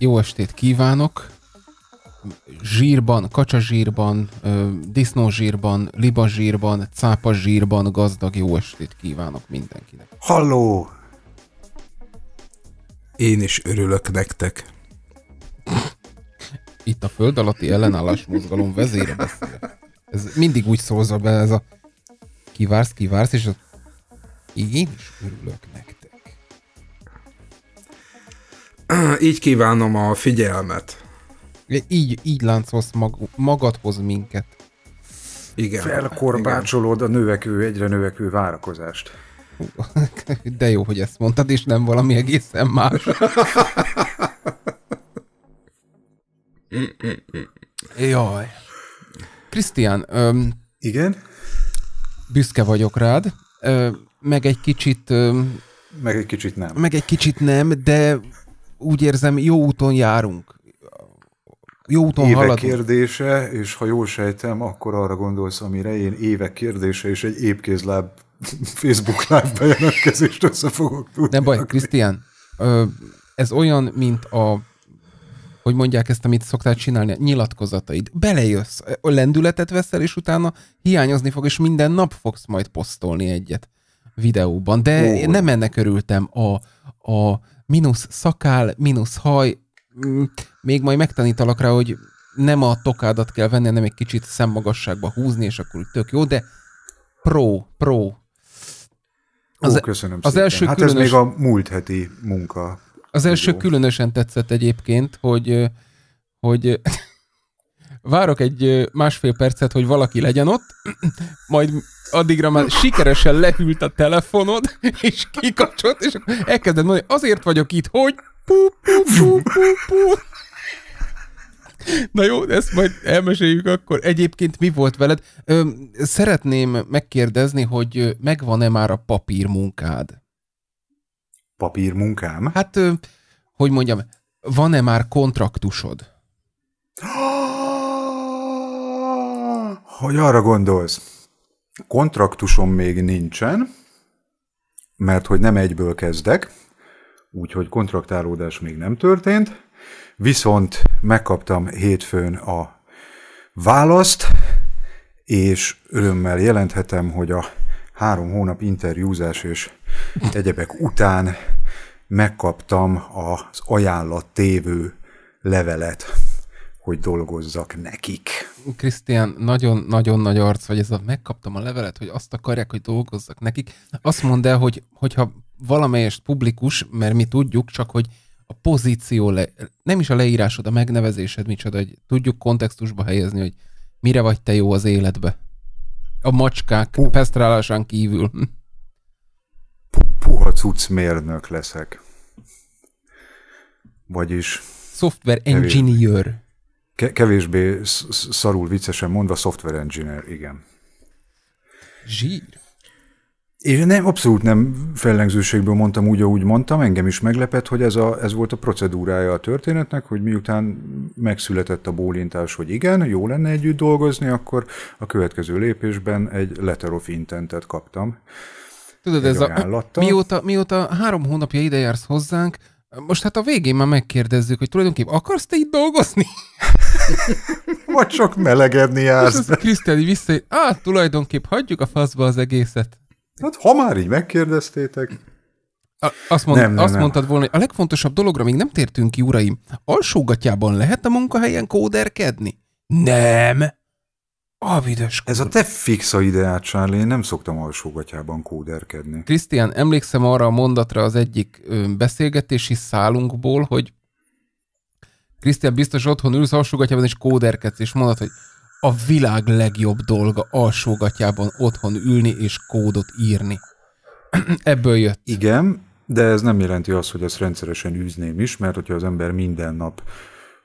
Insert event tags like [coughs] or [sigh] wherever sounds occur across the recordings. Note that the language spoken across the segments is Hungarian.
Jó estét kívánok! Zsírban, kacsazsírban, disznózsírban, libazsírban, cápazsírban gazdag jó estét kívánok mindenkinek. Halló! Én is örülök nektek. Itt a föld alatti ellenállás mozgalom vezére beszél. Ez mindig úgy szólza be ez a kivársz, kivársz, és a... én is örülök nektek. Így kívánom a figyelmet. Így, így láncolsz mag, magadhoz minket. Igen. Felkorbácsolod Igen. a növekvő, egyre növekvő várakozást. De jó, hogy ezt mondtad, és nem valami egészen más. Jaj. Krisztián. Igen? Büszke vagyok rád. Ö, meg egy kicsit... Ö, meg egy kicsit nem. Meg egy kicsit nem, de úgy érzem, jó úton járunk. Jó úton évek haladunk. kérdése, és ha jól sejtem, akkor arra gondolsz, amire én évek kérdése és egy épkézláb Facebook live bejelentkezést össze fogok tudni. Nem baj, Krisztián, ez olyan, mint a hogy mondják ezt, amit szoktál csinálni, nyilatkozataid. Belejössz, a lendületet veszel, és utána hiányozni fog, és minden nap fogsz majd posztolni egyet videóban. De oh. én nem ennek örültem a, a mínusz szakál, mínusz haj, mm, még majd megtanítalak rá, hogy nem a tokádat kell venni, hanem egy kicsit szemmagasságba húzni, és akkor tök jó, de pro, pro az, Ó, köszönöm az első hát különös... ez még a múlt heti munka. Az első jó. különösen tetszett egyébként, hogy, hogy [laughs] várok egy másfél percet, hogy valaki legyen ott, [clears throat] majd addigra már sikeresen lehűlt a telefonod, [laughs] és kikapcsolt, és elkezded mondani, azért vagyok itt, hogy pú, pú, pú, pú, pú. Na jó, ezt majd elmeséljük akkor. Egyébként mi volt veled? Ö, szeretném megkérdezni, hogy megvan-e már a papírmunkád? Papírmunkám? Hát, ö, hogy mondjam, van-e már kontraktusod? Hogy arra gondolsz? Kontraktusom még nincsen, mert hogy nem egyből kezdek, úgyhogy kontraktálódás még nem történt Viszont megkaptam hétfőn a választ, és örömmel jelenthetem, hogy a három hónap interjúzás és egyebek után megkaptam az ajánlat tévő levelet, hogy dolgozzak nekik. Krisztián, nagyon-nagyon nagy arc vagy ez a megkaptam a levelet, hogy azt akarják, hogy dolgozzak nekik. Azt mondd el, hogy hogyha valamelyest publikus, mert mi tudjuk, csak hogy a pozíció, le, nem is a leírásod, a megnevezésed, micsoda, hogy tudjuk kontextusba helyezni, hogy mire vagy te jó az életbe. A macskák Puh. pesztrálásán kívül. Puha cuccmérnök leszek. Vagyis... Software engineer. kevésbé szarul viccesen mondva, software engineer, igen. Zsír és nem, abszolút nem fellengzőségből mondtam úgy, ahogy mondtam, engem is meglepett, hogy ez, a, ez volt a procedúrája a történetnek, hogy miután megszületett a bólintás, hogy igen, jó lenne együtt dolgozni, akkor a következő lépésben egy letter of intentet kaptam. Tudod, ez ajánlattal. a, mióta, mióta három hónapja ide jársz hozzánk, most hát a végén már megkérdezzük, hogy tulajdonképpen akarsz te itt dolgozni? [laughs] Vagy csak melegedni jársz. És Krisztiáni vissza, á, tulajdonképp hagyjuk a faszba az egészet. Hát ha már így megkérdeztétek... A, azt, mond, nem, nem, azt nem. mondtad volna, hogy a legfontosabb dologra még nem tértünk ki, uraim. Alsógatjában lehet a munkahelyen kóderkedni? Nem. A büdös Ez a te fixa ideát, Charlie, én nem szoktam alsógatjában kóderkedni. Krisztián, emlékszem arra a mondatra az egyik beszélgetési szálunkból, hogy Krisztián, biztos otthon ülsz alsógatjában és kóderkedsz, és mondod, hogy a világ legjobb dolga alsógatjában otthon ülni és kódot írni. [clears throat] Ebből jött. Igen, de ez nem jelenti azt, hogy ezt rendszeresen űzném is, mert hogyha az ember minden nap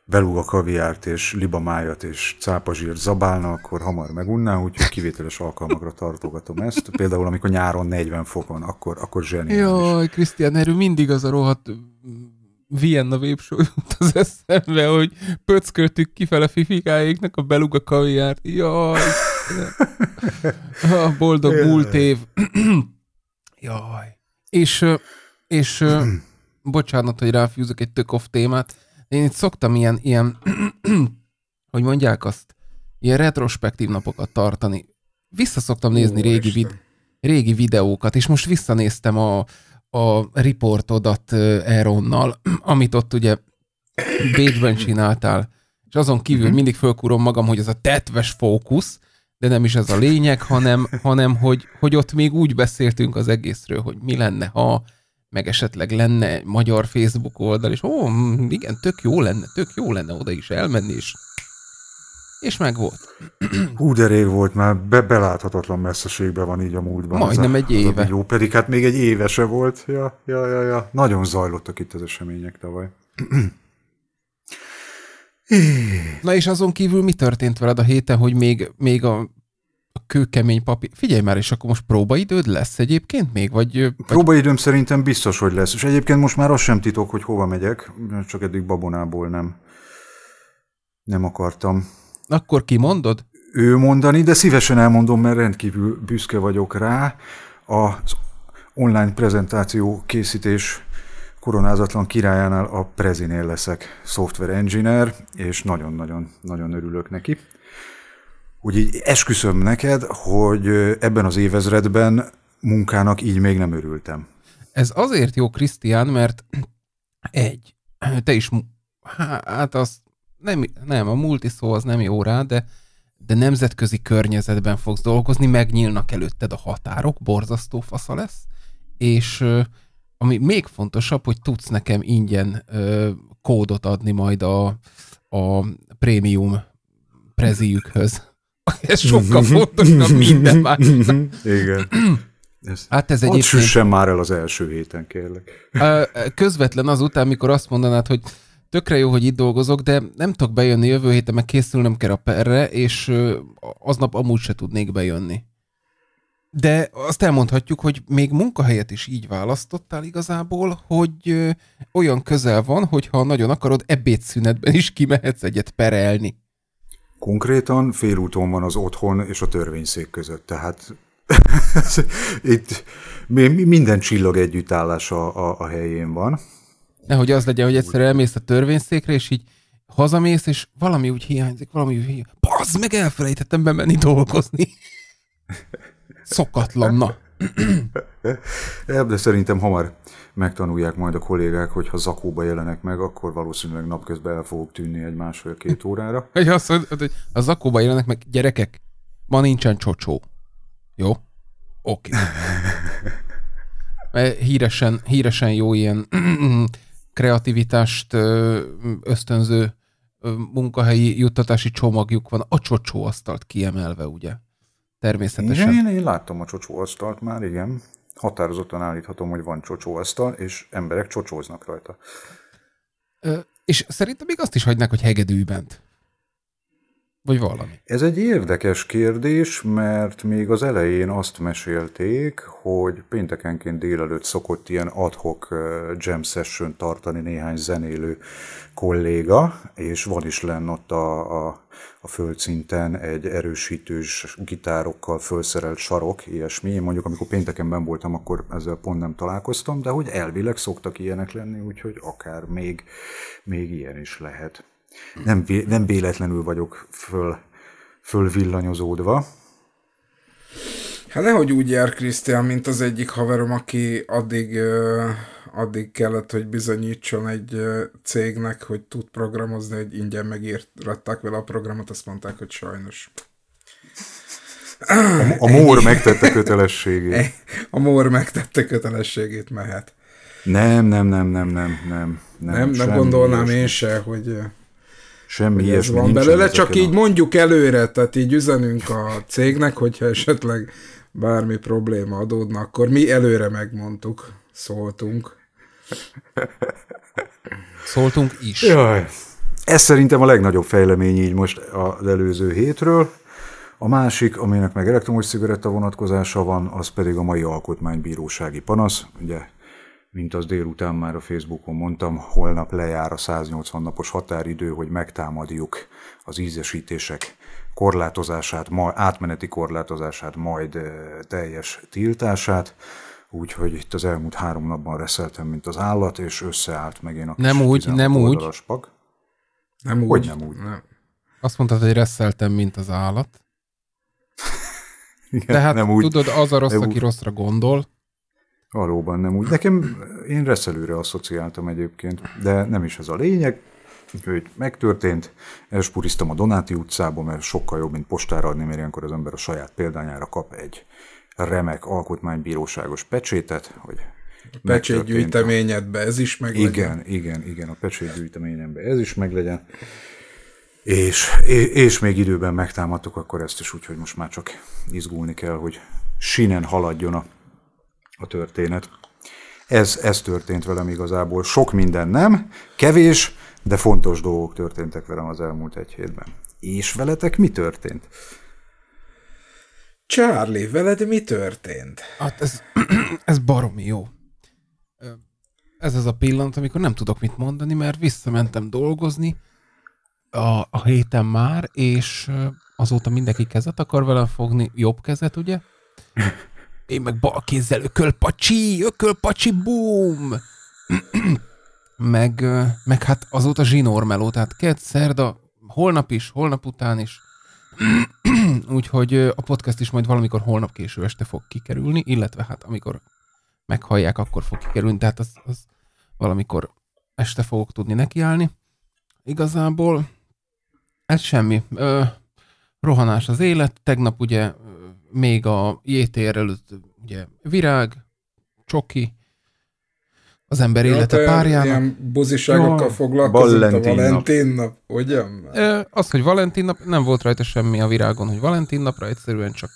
a kaviárt és libamájat és cápazsírt zabálna, akkor hamar megunná, úgyhogy kivételes alkalmakra tartogatom ezt. Például amikor nyáron 40 fokon, akkor, akkor zseniális. Jaj, Krisztián, erről mindig az a rohadt Vienna vépsó [laughs] jut az eszembe, hogy pöcköltük kifele fifikáiknak a beluga kaviárt. Jaj! A boldog Jaj. múlt év. [clears throat] Jaj. És, és [clears throat] bocsánat, hogy ráfűzök egy tök off témát. Én itt szoktam ilyen, ilyen [clears throat] hogy mondják azt, ilyen retrospektív napokat tartani. Vissza szoktam nézni Ó, régi, vid- régi videókat, és most visszanéztem a, a riportodat Aaronnal, amit ott ugye Bécsben csináltál, és azon kívül mm mindig fölkúrom magam, hogy ez a tetves fókusz, de nem is ez a lényeg, hanem, hanem hogy, hogy ott még úgy beszéltünk az egészről, hogy mi lenne, ha meg esetleg lenne magyar Facebook oldal, és ó, igen, tök jó lenne, tök jó lenne oda is elmenni, és és meg volt. Hú, de rég volt már, be, beláthatatlan messzeségben van így a múltban. Majdnem egy éve. Jó, pedig hát még egy éve se volt. Ja, ja, ja, ja. Nagyon zajlottak itt az események tavaly. [clears throat] Na és azon kívül mi történt veled a héten, hogy még, még a kőkemény papír. Figyelj már, és akkor most próbaidőd lesz egyébként még? Vagy, Próbaidőm szerintem biztos, hogy lesz. És egyébként most már az sem titok, hogy hova megyek, csak eddig babonából nem. Nem akartam. Akkor kimondod? Ő mondani, de szívesen elmondom, mert rendkívül büszke vagyok rá. Az online prezentáció készítés koronázatlan királyánál a Prezinél leszek software engineer, és nagyon-nagyon-nagyon örülök neki. Úgy így esküszöm neked, hogy ebben az évezredben munkának így még nem örültem. Ez azért jó, Krisztián, mert egy, te is, hát azt nem, nem, a multi szó az nem jó rá, de, de nemzetközi környezetben fogsz dolgozni, megnyílnak előtted a határok, borzasztó fasza lesz, és ami még fontosabb, hogy tudsz nekem ingyen ö, kódot adni majd a, a prémium preziükhöz. [laughs] Ez sokkal mhm. fontosabb minden már. Mhm. Igen. Ez, [clears throat] hát ez egyébként... süssen már el az első héten, kérlek. Közvetlen azután, mikor azt mondanád, hogy tökre jó, hogy itt dolgozok, de nem tudok bejönni jövő héten, meg készülnöm kell a perre, és aznap amúgy se tudnék bejönni. De azt elmondhatjuk, hogy még munkahelyet is így választottál igazából, hogy olyan közel van, hogy ha nagyon akarod, ebédszünetben is kimehetsz egyet perelni. Konkrétan félúton van az otthon és a törvényszék között, tehát [laughs] itt minden csillag együttállás a, a, a helyén van. Nehogy az legyen, hogy egyszerűen elmész a törvényszékre, és így hazamész, és valami úgy hiányzik, valami úgy hiányzik. Bazd, meg elfelejtettem bemenni dolgozni. Szokatlan, na. [clears throat] De szerintem hamar megtanulják majd a kollégák, hogy ha zakóba jelenek meg, akkor valószínűleg napközben el fogok tűnni egy másfél-két órára. [laughs] Hogy azt mondod, hogy a zakóba jelenek meg, gyerekek, ma nincsen csocsó. Jó? Oké. Okay. [laughs] Híresen, híresen jó ilyen kreativitást ösztönző munkahelyi juttatási csomagjuk van, a csocsóasztalt kiemelve, ugye? Természetesen. Igen, én, én láttam a csocsóasztalt már, igen. Határozottan állíthatom, hogy van csocsóasztal, és emberek csocsóznak rajta. Ö, és szerintem még azt is hagynák, hogy hegedű bent. Vagy valami? Ez egy érdekes kérdés, mert még az elején azt mesélték, hogy péntekenként délelőtt szokott ilyen adhok jam session tartani néhány zenélő kolléga, és van is lenn ott a, a, a földszinten egy erősítős gitárokkal felszerelt sarok, ilyesmi. Én mondjuk, amikor péntekenben voltam, akkor ezzel pont nem találkoztam, de hogy elvileg szoktak ilyenek lenni, úgyhogy akár még, még ilyen is lehet. Nem, vé, nem véletlenül vagyok föl, fölvillanyozódva. Hát nehogy úgy jár Krisztián, mint az egyik haverom, aki addig, addig kellett, hogy bizonyítson egy cégnek, hogy tud programozni, hogy ingyen megírták vele a programot, azt mondták, hogy sajnos. A, a Mór megtette kötelességét. A Mór megtette kötelességét, mehet. Nem, nem, nem, nem, nem, nem. Nem, nem, nem gondolnám én se, hogy Semmi ilyesmi van nincs. belőle, csak így a... mondjuk előre, tehát így üzenünk a cégnek, hogyha esetleg bármi probléma adódna, akkor mi előre megmondtuk, szóltunk. Szóltunk is. Jaj. Ez szerintem a legnagyobb fejlemény így most az előző hétről. A másik, aminek meg elektromos cigaretta vonatkozása van, az pedig a mai alkotmánybírósági panasz. Ugye mint az délután már a Facebookon mondtam, holnap lejár a 180 napos határidő, hogy megtámadjuk az ízesítések korlátozását, ma, átmeneti korlátozását, majd eh, teljes tiltását. Úgyhogy itt az elmúlt három napban reszeltem, mint az állat, és összeállt meg én a Nem úgy, nem úgy. Pak. Nem hogy úgy. nem úgy? Nem. Azt mondtad, hogy reszeltem, mint az állat. [laughs] Igen, Tehát nem úgy. tudod, az a rossz, aki úgy. rosszra gondol, Valóban nem úgy. Nekem én reszelőre asszociáltam egyébként, de nem is ez a lényeg. Úgyhogy megtörtént, elspuriztam a Donáti utcába, mert sokkal jobb, mint postára adni, mert ilyenkor az ember a saját példányára kap egy remek alkotmánybíróságos pecsétet, hogy a pecsétgyűjteményedbe ez is meglegyen. Igen, igen, igen, a pecsétgyűjteményembe ez is meglegyen. És, és még időben megtámadtuk akkor ezt is, úgyhogy most már csak izgulni kell, hogy sinen haladjon a a történet. Ez, ez történt velem igazából. Sok minden nem, kevés, de fontos dolgok történtek velem az elmúlt egy hétben. És veletek mi történt? Charlie, veled mi történt? Hát ez, [clears throat] ez baromi jó. Ez az a pillanat, amikor nem tudok mit mondani, mert visszamentem dolgozni a, a héten már, és azóta mindenki kezet akar velem fogni, jobb kezet, ugye? Én meg bal kézzel ökölpacsi, ökölpacsi, boom! meg, meg hát azóta zsinórmeló, tehát kett, szerda, holnap is, holnap után is. Úgyhogy a podcast is majd valamikor holnap késő este fog kikerülni, illetve hát amikor meghallják, akkor fog kikerülni, tehát az, az valamikor este fogok tudni nekiállni. Igazából ez semmi. Ö, rohanás az élet. Tegnap ugye még a JTR er előtt ugye virág, csoki, az ember ja, élete párjának. Ilyen buziságokkal ja, foglalkozott Valentin a Valentin nap, nap ugye? E, az, hogy Valentin nap, nem volt rajta semmi a virágon, hogy Valentin napra, egyszerűen csak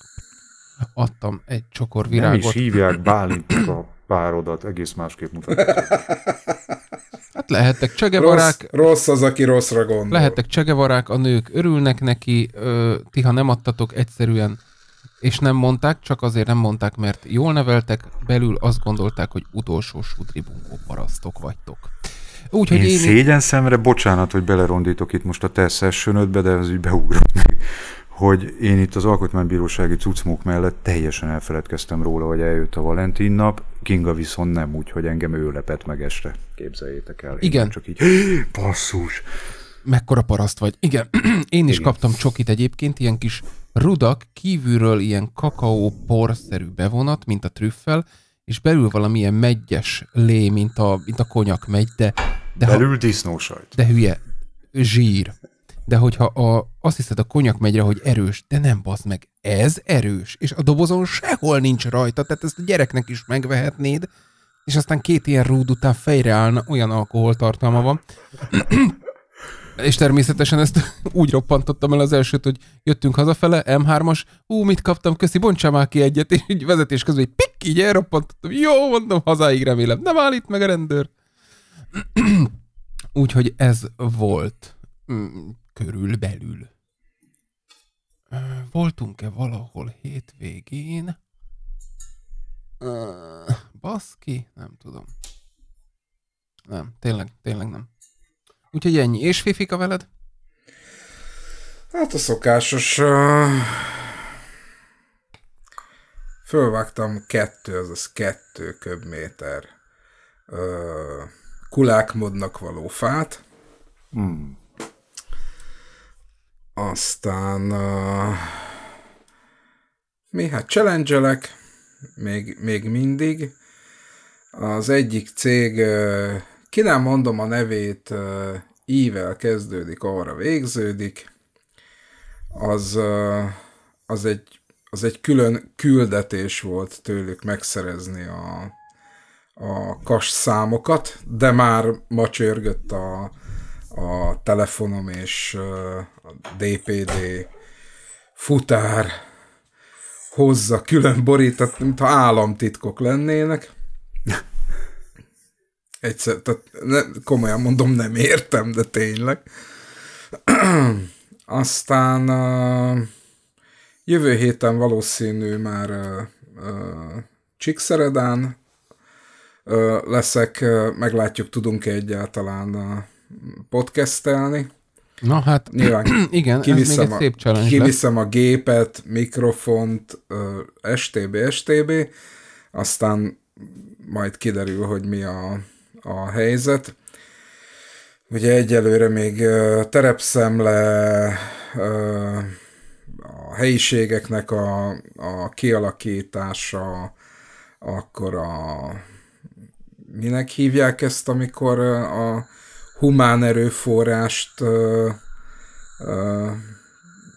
adtam egy csokor virágot. Nem is hívják Bálintnak a párodat, egész másképp mutatják. Hát lehettek csegevarák. Rossz, rossz az, aki rosszra gondol. Lehettek csegevarák, a nők örülnek neki, ö, ti ha nem adtatok, egyszerűen és nem mondták, csak azért nem mondták, mert jól neveltek, belül azt gondolták, hogy utolsó sudribungó parasztok vagytok. Úgyhogy én, én szégyen szemre, bocsánat, hogy belerondítok itt most a te sessionödbe, de ez így beugrott hogy én itt az alkotmánybírósági cuccmók mellett teljesen elfeledkeztem róla, hogy eljött a Valentin nap, Kinga viszont nem úgy, hogy engem ő lepett meg este. Képzeljétek el. Igen. Csak így, [gasps] basszus! Mekkora paraszt vagy. Igen, [clears throat] én is Igen. kaptam csokit egyébként, ilyen kis rudak kívülről ilyen kakaó-porszerű bevonat, mint a trüffel, és belül valamilyen meggyes lé, mint a, mint a konyak megy, de... de belül ha, disznósajt. De hülye, zsír. De hogyha a, azt hiszed a konyak megyre, hogy erős, de nem bazd meg, ez erős, és a dobozon sehol nincs rajta, tehát ezt a gyereknek is megvehetnéd, és aztán két ilyen rúd után fejre állna, olyan alkoholtartalma van. És természetesen ezt [laughs] úgy roppantottam el az elsőt, hogy jöttünk hazafele, M3-as, ú, mit kaptam, köszi, bontsam már ki egyet, és így vezetés közben egy pikk, így elroppantottam, jó, mondom, hazáig remélem, nem állít meg a rendőr. [clears throat] Úgyhogy ez volt mm, körülbelül. Voltunk-e valahol hétvégén? Baszki? Nem tudom. Nem, tényleg, tényleg nem. Úgyhogy ennyi. És Fifika veled? Hát a szokásos... Uh... Fölvágtam kettő, azaz kettő köbméter uh, kulákmodnak való fát. Hmm. Aztán uh, mi? Hát challenge még, még mindig. Az egyik cég uh, ki nem mondom a nevét, ível kezdődik, arra végződik, az, az, egy, az egy külön küldetés volt tőlük megszerezni a, a kas számokat, de már ma csörgött a, a telefonom és a DPD futár hozza külön borítat, mintha államtitkok lennének. Egyszer, tehát ne, komolyan mondom, nem értem, de tényleg. [clears throat] Aztán uh, jövő héten valószínű már uh, uh, Csíkszeredán uh, leszek, uh, meglátjuk, tudunk-e egyáltalán uh, podcastelni. Na hát, [clears throat] Nyilván igen, kiviszem ez még egy szép challenge Kiviszem a gépet, mikrofont, uh, STB, STB, aztán majd kiderül, hogy mi a a helyzet. Ugye egyelőre még terepszemle, a helyiségeknek a, a kialakítása, akkor a minek hívják ezt, amikor a humán erőforrást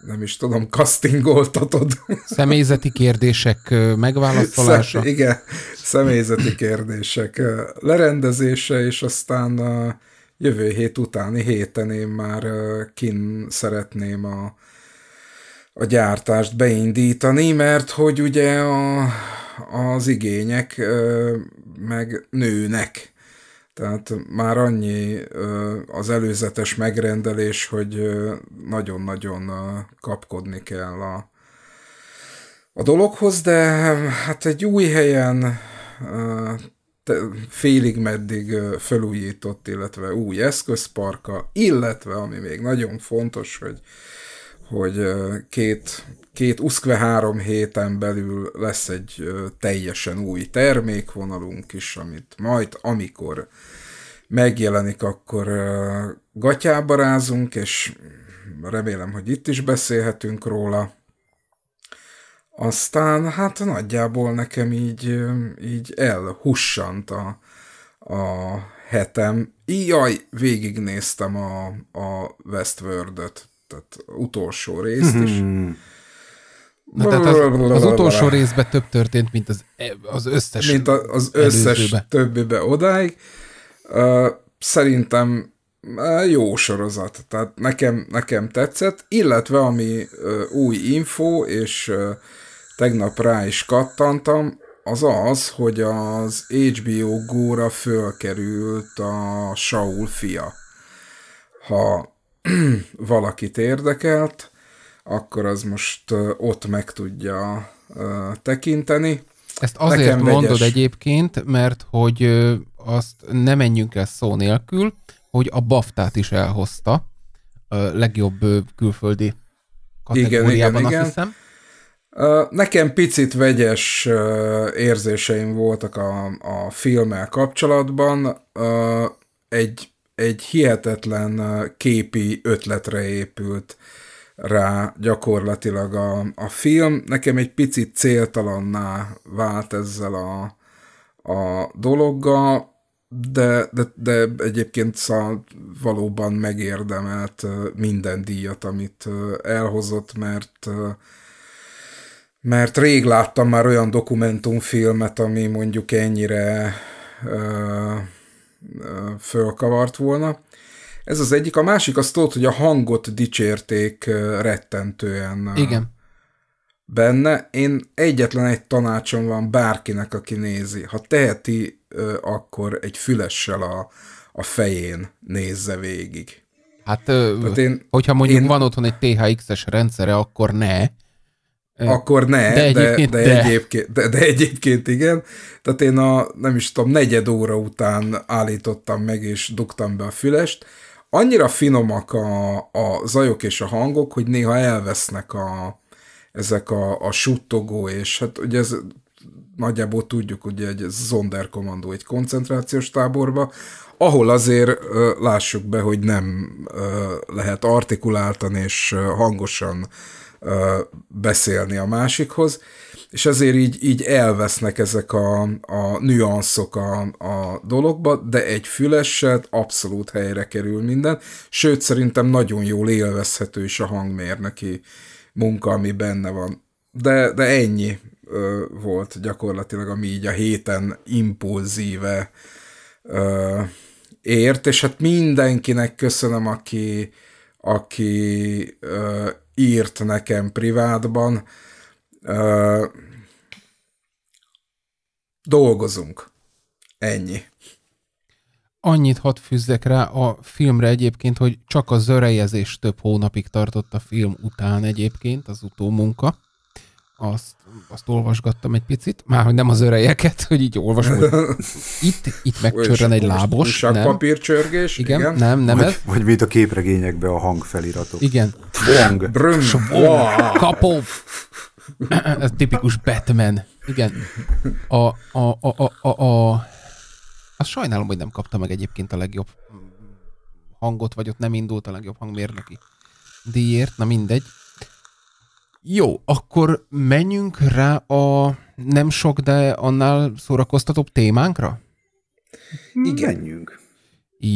nem is tudom, castingoltatod. Személyzeti kérdések megválaszolása. Szem, igen, személyzeti kérdések lerendezése, és aztán a jövő hét utáni héten én már kin szeretném a, a gyártást beindítani, mert hogy ugye a, az igények meg nőnek tehát már annyi az előzetes megrendelés, hogy nagyon-nagyon kapkodni kell a, a dologhoz, de hát egy új helyen félig meddig felújított, illetve új eszközparka, illetve ami még nagyon fontos, hogy hogy két, két uszkve három héten belül lesz egy teljesen új termékvonalunk is, amit majd amikor megjelenik, akkor gatyába rázunk, és remélem, hogy itt is beszélhetünk róla. Aztán hát nagyjából nekem így, így elhussant a, a hetem. Ijaj, végignéztem a, a Westworld-öt, tehát utolsó részt is. Mhm. Na, tehát az, az utolsó részben több történt, mint az, az összes Mint a, az összes előzőbe. többibe odáig. Szerintem jó sorozat, tehát nekem, nekem tetszett, illetve ami új info, és tegnap rá is kattantam, az az, hogy az HBO Góra fölkerült a Saul fia. Ha [clears throat] valakit érdekelt, akkor az most ott meg tudja tekinteni. Ezt azért Nekem mondod vegyes. egyébként, mert hogy azt nem menjünk el szó nélkül, hogy a Baftát is elhozta, a legjobb külföldi kategóriában, igen, igen, azt igen. hiszem. Nekem picit vegyes érzéseim voltak a, a filmmel kapcsolatban. Egy, egy hihetetlen képi ötletre épült rá gyakorlatilag a, a film. Nekem egy picit céltalanná vált ezzel a, a dologgal de, de, de egyébként szóval valóban megérdemelt minden díjat, amit elhozott, mert mert rég láttam már olyan dokumentumfilmet, ami mondjuk ennyire ö, ö, fölkavart volna. Ez az egyik. A másik az tudod, hogy a hangot dicsérték rettentően Igen. benne. Én egyetlen egy tanácsom van bárkinek, aki nézi. Ha teheti, akkor egy fülessel a, a fején nézze végig. Hát, Tehát én, hogyha mondjuk én, van otthon egy THX-es rendszere, akkor ne. Akkor ne, de egyébként, de, de, de. Egyébként, de, de egyébként igen. Tehát én a, nem is tudom, negyed óra után állítottam meg és dugtam be a fülest. Annyira finomak a, a zajok és a hangok, hogy néha elvesznek a, ezek a, a suttogó, és hát ugye ez nagyjából tudjuk, ugye egy zonderkommandó egy koncentrációs táborba, ahol azért lássuk be, hogy nem lehet artikuláltan és hangosan beszélni a másikhoz, és ezért így, így elvesznek ezek a, a nüanszok a, a dologba, de egy füleset abszolút helyre kerül minden, sőt szerintem nagyon jól élvezhető is a hangmérnöki munka, ami benne van. De, de ennyi ö, volt gyakorlatilag, ami így a héten impulzíve ö, ért, és hát mindenkinek köszönöm, aki, aki ö, írt nekem privátban. Ö, dolgozunk. Ennyi. Annyit hat fűzzek rá a filmre egyébként, hogy csak a zörejezés több hónapig tartott a film után egyébként, az utómunka. Azt azt olvasgattam egy picit, már hogy nem az örejeket, [laughs] hogy így olvasom, hogy itt, itt megcsörren egy lábos. Papírcsörgés, Igen, igen, nem, nem vagy, ez. Vagy mint a képregényekbe a hangfeliratok. Igen. Bong. Brüm. Kapov. [clears throat] ez tipikus Batman. Igen. A, a, a, a, a, a, azt sajnálom, hogy nem kapta meg egyébként a legjobb hangot, vagy ott nem indult a legjobb hangmérnöki díjért, na mindegy. Jó, akkor menjünk rá a nem sok, de annál szórakoztatóbb témánkra? Menjünk. Hmm.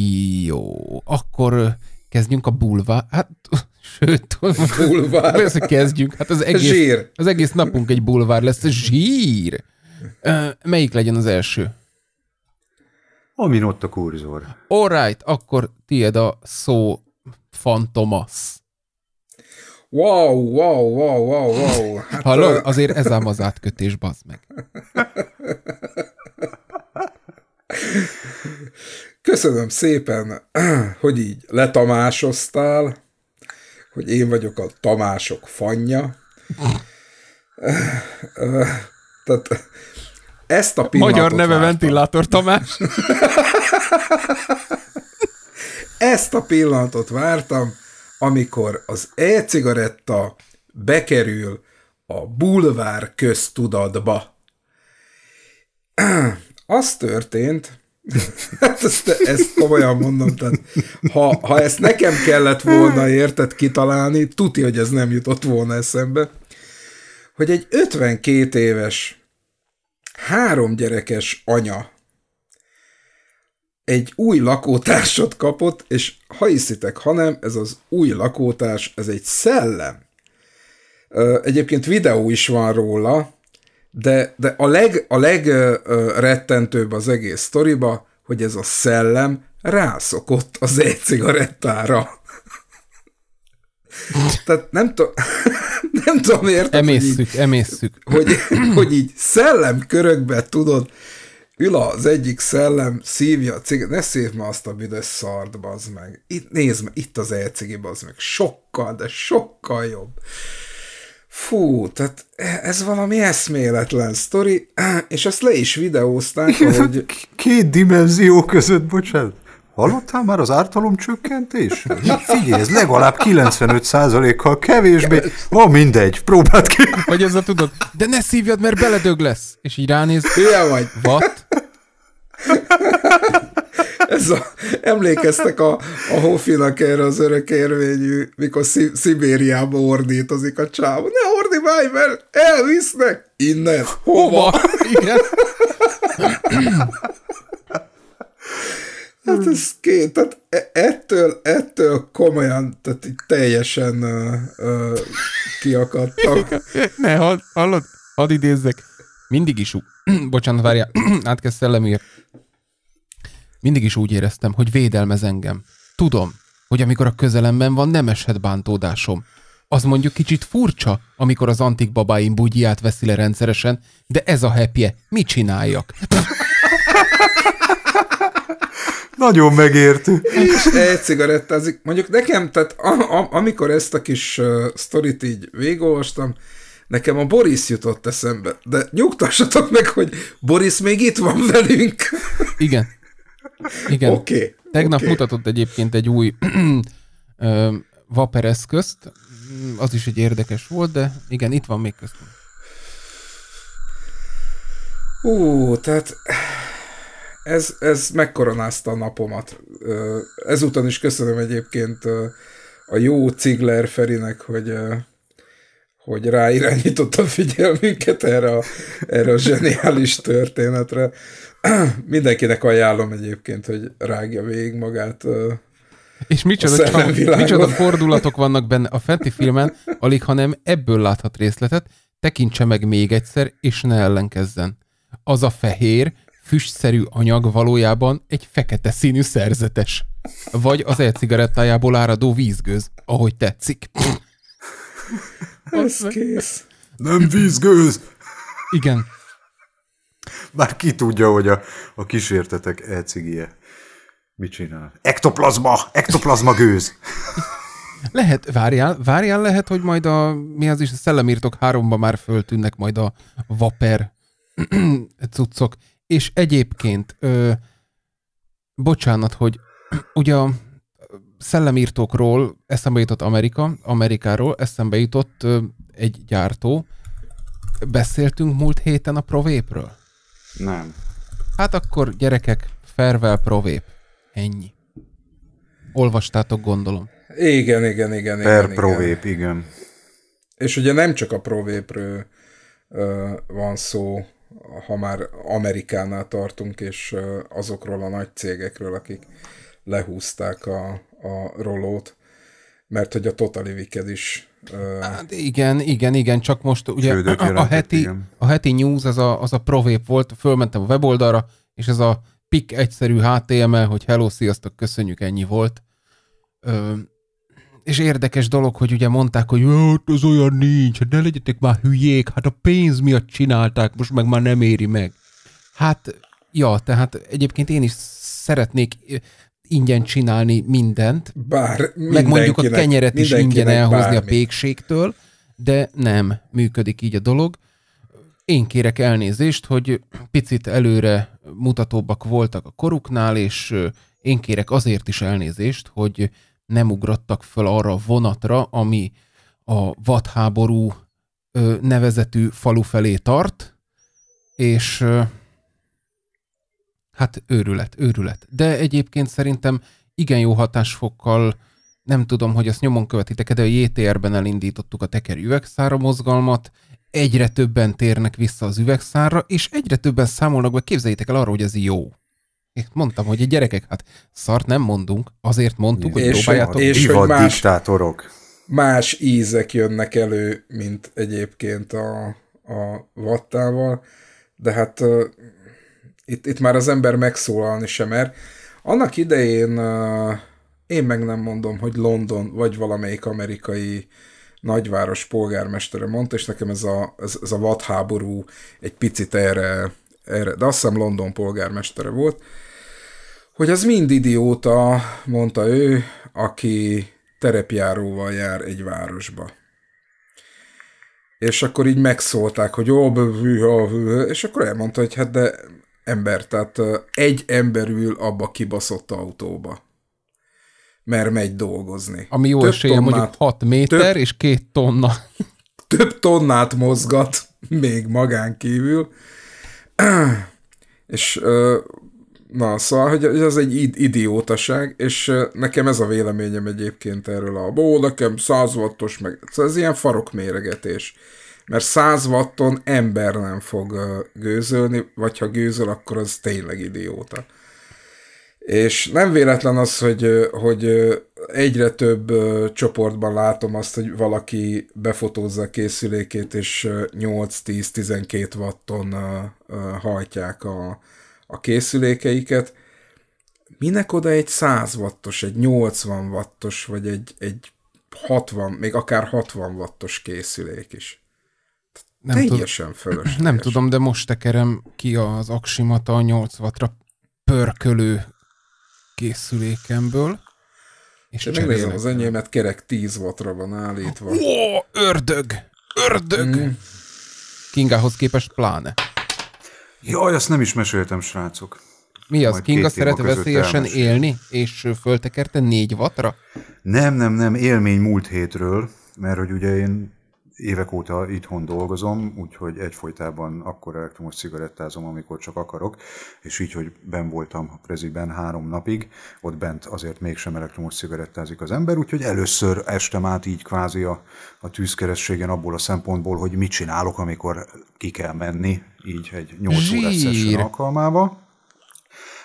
Jó, akkor kezdjünk a bulvá... Hát, [laughs] sőt, bulvár. Lesz, hogy kezdjünk. Hát az egész, zsír. az egész napunk egy bulvár lesz. Zsír! Melyik legyen az első? Amin ott a kurzor. Alright, akkor tiéd a szó fantomasz. Wow, wow, wow, wow, wow. Hát, Hallod? Azért ez ám az átkötés, bazd meg. Köszönöm szépen, [clears throat] hogy így letamásoztál, hogy én vagyok a Tamások fanya. Tehát ezt a pillanatot Magyar neve vártam. ventilátor Tamás. [laughs] ezt a pillanatot vártam, amikor az e-cigaretta bekerül a bulvár köztudatba. [clears throat] Az történt, [clears throat] hát ezt, ezt komolyan mondom, tehát ha, ha ezt nekem kellett volna, érted, kitalálni, tuti, hogy ez nem jutott volna eszembe, hogy egy 52 éves, három gyerekes anya egy új lakótársat kapott, és ha hiszitek, hanem ez az új lakótárs, ez egy szellem. Egyébként videó is van róla, de, de a, leg, a legrettentőbb az egész sztoriba, hogy ez a szellem rászokott az egy cigarettára [laughs] Tehát nem tudom, [laughs] nem tudom érted. Emészszük, hogy így, emészszük. Hogy, hogy így szellemkörökbe tudod, ül az egyik szellem, szívja a cig, ne szív már azt a büdös szart, bazd meg. Itt, nézd meg, itt az elcigi, bazd meg. Sokkal, de sokkal jobb. Fú, tehát e- ez valami eszméletlen sztori, [clears throat] és azt le is videózták, hogy... [laughs] Két dimenzió között, bocsánat. Hallottál már az ártalom csökkentés? Figyelj, ez legalább 95%-kal kevésbé. Ma mindegy, próbáld ki. Vagy a tudod, de ne szívjad, mert beledög lesz. És így ránéz. Hülye vagy. Vat. Ez a, emlékeztek a, a Hofinak erre az örök érvényű, mikor szi, Szibériába ordítozik a csávó. Ne ordi már, mert elvisznek innen. Hova? Hova? Igen. Hát hmm. ez két, tehát e, ettől, ettől komolyan, tehát így teljesen uh, uh, kiakadtam. [laughs] ne, hall, hallod, hadd idézzek. Mindig is úgy, [clears throat] bocsánat, várjál, [clears throat] átkezd szellemír. Mindig is úgy éreztem, hogy védelmez engem. Tudom, hogy amikor a közelemben van, nem eshet bántódásom. Az mondjuk kicsit furcsa, amikor az antik babáim bugyját veszi le rendszeresen, de ez a hepje, mit csináljak? Nagyon megértő. És egy cigarettázik Mondjuk nekem, tehát a, a, amikor ezt a kis uh, sztorit így végolvastam, nekem a Boris jutott eszembe. De nyugtassatok meg, hogy Boris még itt van velünk. Igen. Igen. Oké. Okay. Tegnap okay. mutatott egyébként egy új vapereszközt. Az is egy érdekes volt, de igen, itt van még köztünk. Ú, tehát ez, ez megkoronázta a napomat. Ezúton is köszönöm egyébként a jó Cigler Ferinek, hogy hogy ráirányította a figyelmünket erre a, erre a zseniális történetre. [clears throat] Mindenkinek ajánlom egyébként, hogy rágja végig magát és micsoda, csak, micsoda fordulatok vannak benne a fenti filmen, alig hanem ebből láthat részletet, tekintse meg még egyszer, és ne ellenkezzen. Az a fehér, füstszerű anyag valójában egy fekete színű szerzetes. Vagy az e-cigarettájából áradó vízgőz, ahogy tetszik. Ez kész. Nem vízgőz! Igen. Már ki tudja, hogy a, a kísértetek e-cigie mit csinál. Ektoplazma! Ektoplazma gőz! Lehet, várjál, várjál, lehet, hogy majd a, mi az is, a szellemírtok háromba már föltűnnek majd a vaper [clears throat] cuccok és egyébként, ö, bocsánat, hogy [clears throat] ugye a szellemírtókról eszembe jutott Amerika, Amerikáról eszembe jutott ö, egy gyártó. Beszéltünk múlt héten a Provépről? Nem. Hát akkor gyerekek, Fervel Provép. Ennyi. Olvastátok, gondolom. Igen, igen, igen. Per igen, Provép, igen. igen. És ugye nem csak a Provépről van szó, ha már Amerikánál tartunk, és azokról a nagy cégekről, akik lehúzták a, a rolót, mert hogy a Totali Wicked is Hát igen, igen, igen, csak most ugye a, a, heti, a heti news az a, az a provép volt, fölmentem a weboldalra, és ez a pik egyszerű HTML, hogy hello, sziasztok, köszönjük, ennyi volt és érdekes dolog, hogy ugye mondták, hogy hát az olyan nincs, hát ne legyetek már hülyék, hát a pénz miatt csinálták, most meg már nem éri meg. Hát, ja, tehát egyébként én is szeretnék ingyen csinálni mindent. Bár Meg mondjuk a kenyeret is ingyen elhozni bármi. a pékségtől, de nem működik így a dolog. Én kérek elnézést, hogy picit előre mutatóbbak voltak a koruknál, és én kérek azért is elnézést, hogy nem ugrottak föl arra a vonatra, ami a vadháború nevezetű falu felé tart, és hát őrület, őrület. De egyébként szerintem igen jó hatásfokkal, nem tudom, hogy azt nyomon követitek, de a JTR-ben elindítottuk a teker üvegszára mozgalmat, egyre többen térnek vissza az üvegszárra, és egyre többen számolnak be, képzeljétek el arra, hogy ez jó. Én mondtam, hogy a gyerekek, hát szart nem mondunk, azért mondtuk, hogy és próbáljátok. És, hogy más, diktátorok. más ízek jönnek elő, mint egyébként a, a vattával, de hát uh, itt, itt már az ember megszólalni sem mer. Annak idején uh, én meg nem mondom, hogy London vagy valamelyik amerikai nagyváros polgármestere mondta, és nekem ez a, ez, ez a vadháború egy picit erre, erre, de azt hiszem London polgármestere volt, hogy az mind idióta, mondta ő, aki terepjáróval jár egy városba. És akkor így megszólták, hogy ó, és akkor elmondta, hogy hát de ember, tehát egy ember ül abba kibaszott autóba. Mert megy dolgozni. Ami jó esélye tonnát, mondjuk 6 méter több, és 2 tonna. [laughs] Több tonnát mozgat, még magán kívül. [clears throat] És Na, szóval, hogy ez egy idiótaság, és nekem ez a véleményem egyébként erről a bó, nekem 100 wattos, meg szóval ez ilyen farokméregetés. Mert 100 watton ember nem fog gőzölni, vagy ha gőzöl, akkor az tényleg idióta. És nem véletlen az, hogy, hogy egyre több csoportban látom azt, hogy valaki befotózza a készülékét, és 8-10-12 watton hajtják a, a készülékeiket, minek oda egy 100 wattos, egy 80 wattos, vagy egy, egy 60, még akár 60 wattos készülék is. Nem Teljesen tud... fölösleges. Nem tudom, de most tekerem ki az Aksimata 8 wattra pörkölő készülékemből. És megnézem az enyémet, kerek 10 wattra van állítva. Ó, ördög! Ördög! Mm. Kingához képest pláne. Jaj, azt nem is meséltem, srácok. Mi az? Majd Kinga szeret veszélyesen elmesél. élni, és föltekerte négy vatra? Nem, nem, nem, élmény múlt hétről, mert hogy ugye én évek óta itthon dolgozom, úgyhogy egyfolytában akkor elektromos cigarettázom, amikor csak akarok, és így, hogy ben voltam a preziben három napig, ott bent azért mégsem elektromos cigarettázik az ember, úgyhogy először estem át így kvázi a, a tűzkerességen abból a szempontból, hogy mit csinálok, amikor ki kell menni, így egy 8 órás alkalmába.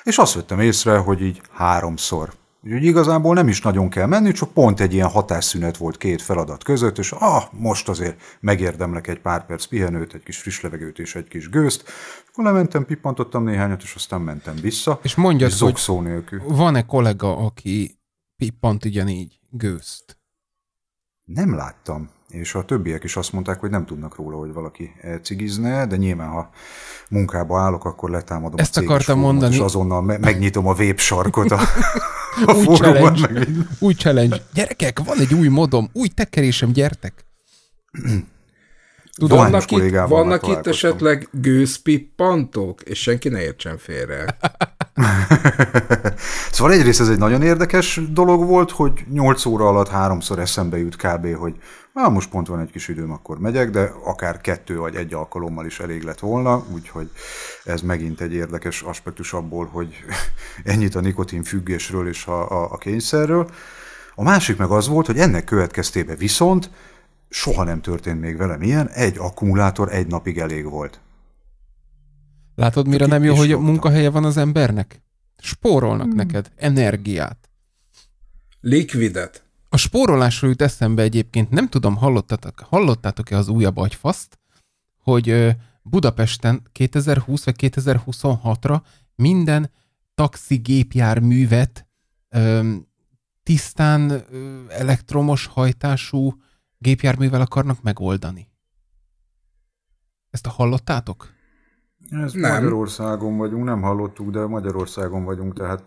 És azt vettem észre, hogy így háromszor Úgyhogy igazából nem is nagyon kell menni, csak pont egy ilyen hatásszünet volt két feladat között, és ah, most azért megérdemlek egy pár perc pihenőt, egy kis friss levegőt és egy kis gőzt. Akkor lementem, pippantottam néhányat, és aztán mentem vissza. És mondja, hogy szó nélkül. van-e kollega, aki pippant ugyanígy gőzt? Nem láttam és a többiek is azt mondták, hogy nem tudnak róla, hogy valaki cigizne, de nyilván, ha munkába állok, akkor letámadom Ezt a akartam fórumot, mondani. és azonnal me- megnyitom a vépsarkot a, [laughs] a új fórumon. Challenge. Új challenge. Gyerekek, van egy új modom, új tekerésem, gyertek! Tudom, vannak itt, vannak itt esetleg gőzpippantók, és senki ne értsen félre. [laughs] szóval egyrészt ez egy nagyon érdekes dolog volt, hogy 8 óra alatt háromszor eszembe jut kb., hogy Na, most pont van egy kis időm, akkor megyek, de akár kettő vagy egy alkalommal is elég lett volna, úgyhogy ez megint egy érdekes aspektus abból, hogy [laughs] ennyit a nikotin függésről és a, a, a kényszerről. A másik meg az volt, hogy ennek következtében viszont soha nem történt még velem ilyen, egy akkumulátor egy napig elég volt. Látod, mire nem jó, hogy a munkahelye van az embernek? Spórolnak hmm. neked energiát. Likvidet spórolásról jut eszembe egyébként, nem tudom, hallottátok, hallottátok-e az újabb agyfaszt, hogy Budapesten 2020 vagy 2026-ra minden taxi gépjárművet tisztán elektromos hajtású gépjárművel akarnak megoldani. Ezt a hallottátok? Ez nem. Magyarországon vagyunk, nem hallottuk, de Magyarországon vagyunk, tehát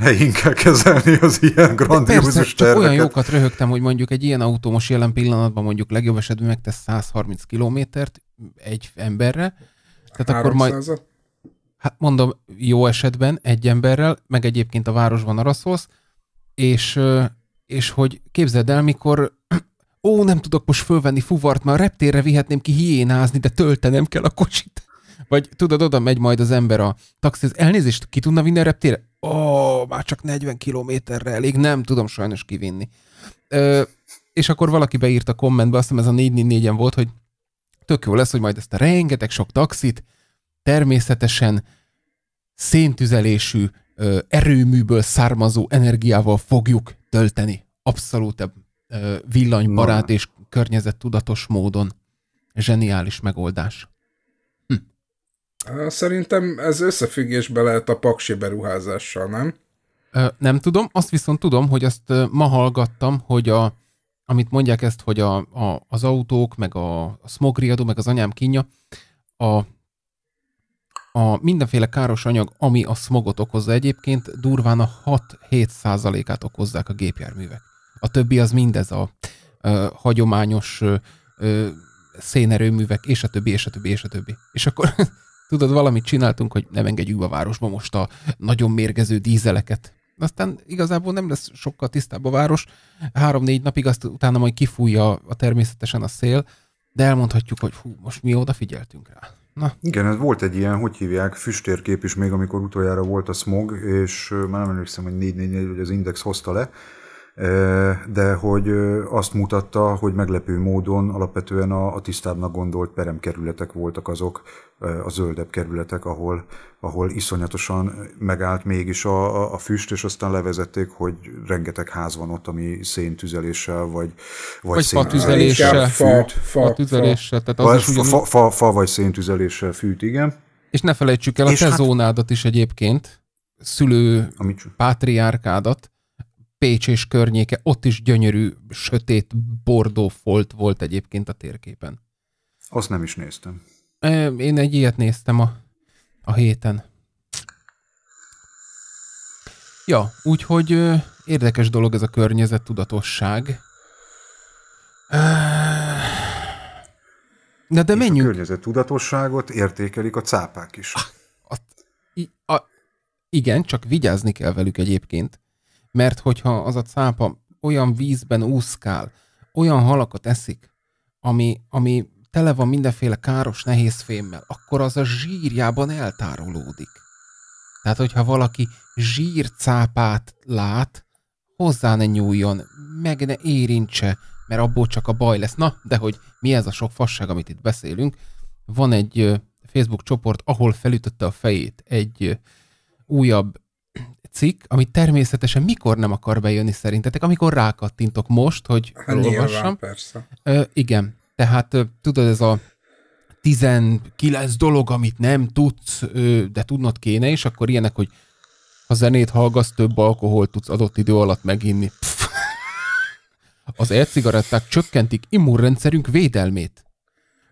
helyén kell kezelni az ilyen grandiózus persze, terveket. olyan jókat röhögtem, hogy mondjuk egy ilyen autó most jelen pillanatban mondjuk legjobb esetben megtesz 130 kilométert egy emberre. Tehát akkor majd... Hát mondom, jó esetben egy emberrel, meg egyébként a városban szólsz, és, és hogy képzeld el, mikor ó, nem tudok most fölvenni fuvart, a reptérre vihetném ki hiénázni, de töltenem kell a kocsit. Vagy tudod, oda megy majd az ember a az Elnézést, ki tudna vinni a reptére? Ó, oh, már csak 40 kilométerre elég, nem tudom sajnos kivinni. Ö, és akkor valaki beírt a kommentbe, azt hiszem ez a 4 en volt, hogy tök jó lesz, hogy majd ezt a rengeteg sok taxit természetesen széntüzelésű ö, erőműből származó energiával fogjuk tölteni. Abszolút villanybarát és környezettudatos módon. Zseniális megoldás. Szerintem ez összefüggésbe lehet a paksi beruházással, nem? Nem tudom, azt viszont tudom, hogy azt ma hallgattam, hogy a, amit mondják ezt, hogy a, a, az autók, meg a, a smogriadó, meg az anyám kínja, a, a mindenféle káros anyag, ami a smogot okozza egyébként, durván a 6-7 százalékát okozzák a gépjárművek. A többi az mindez a, a, hagyományos a, a, szénerőművek, és a többi, és a többi, és a többi. És akkor [laughs] Tudod, valamit csináltunk, hogy nem engedjük be a városba most a nagyon mérgező dízeleket. Aztán igazából nem lesz sokkal tisztább a város. Három-négy napig azt utána majd kifújja a természetesen a szél, de elmondhatjuk, hogy hú, most mi odafigyeltünk rá. Na. Igen, ez volt egy ilyen, hogy hívják, füstérkép is még, amikor utoljára volt a smog, és már nem emlékszem, hogy 444, hogy az Index hozta le, de hogy azt mutatta, hogy meglepő módon alapvetően a, a tisztábbnak gondolt peremkerületek voltak azok, a zöldebb kerületek, ahol, ahol iszonyatosan megállt mégis a, a füst, és aztán levezették, hogy rengeteg ház van ott, ami széntüzeléssel, vagy, vagy, vagy széntüzeléssel fűt. Fa, fa, tüzeléssel, tehát az fa, is ugyanúgy... fa, fa, fa, vagy széntüzeléssel fűt, igen. És ne felejtsük el a te hát... zónádat is egyébként, szülő pátriárkádat, Pécs és környéke, ott is gyönyörű, sötét, bordó folt volt egyébként a térképen. Azt nem is néztem. Én egy ilyet néztem a, a héten. Ja, úgyhogy érdekes dolog ez a környezet tudatosság. Na de menjünk. a környezet tudatosságot értékelik a cápák is. A, a, a, igen, csak vigyázni kell velük egyébként. Mert hogyha az a cápa olyan vízben úszkál, olyan halakat eszik, ami, ami tele van mindenféle káros nehéz fémmel, akkor az a zsírjában eltárolódik. Tehát, hogyha valaki zsírcápát lát, hozzá ne nyúljon, meg ne érintse, mert abból csak a baj lesz. Na, de hogy mi ez a sok fasság, amit itt beszélünk? Van egy Facebook csoport, ahol felütötte a fejét egy újabb cikk, ami természetesen mikor nem akar bejönni szerintetek, amikor rákattintok most, hogy elolvassam. Hát persze. Ö, igen, tehát ö, tudod, ez a 19 dolog, amit nem tudsz, ö, de tudnod kéne, és akkor ilyenek, hogy ha zenét hallgasz, több alkoholt tudsz adott idő alatt meginni. Pff. Az elcigaretták csökkentik immunrendszerünk védelmét.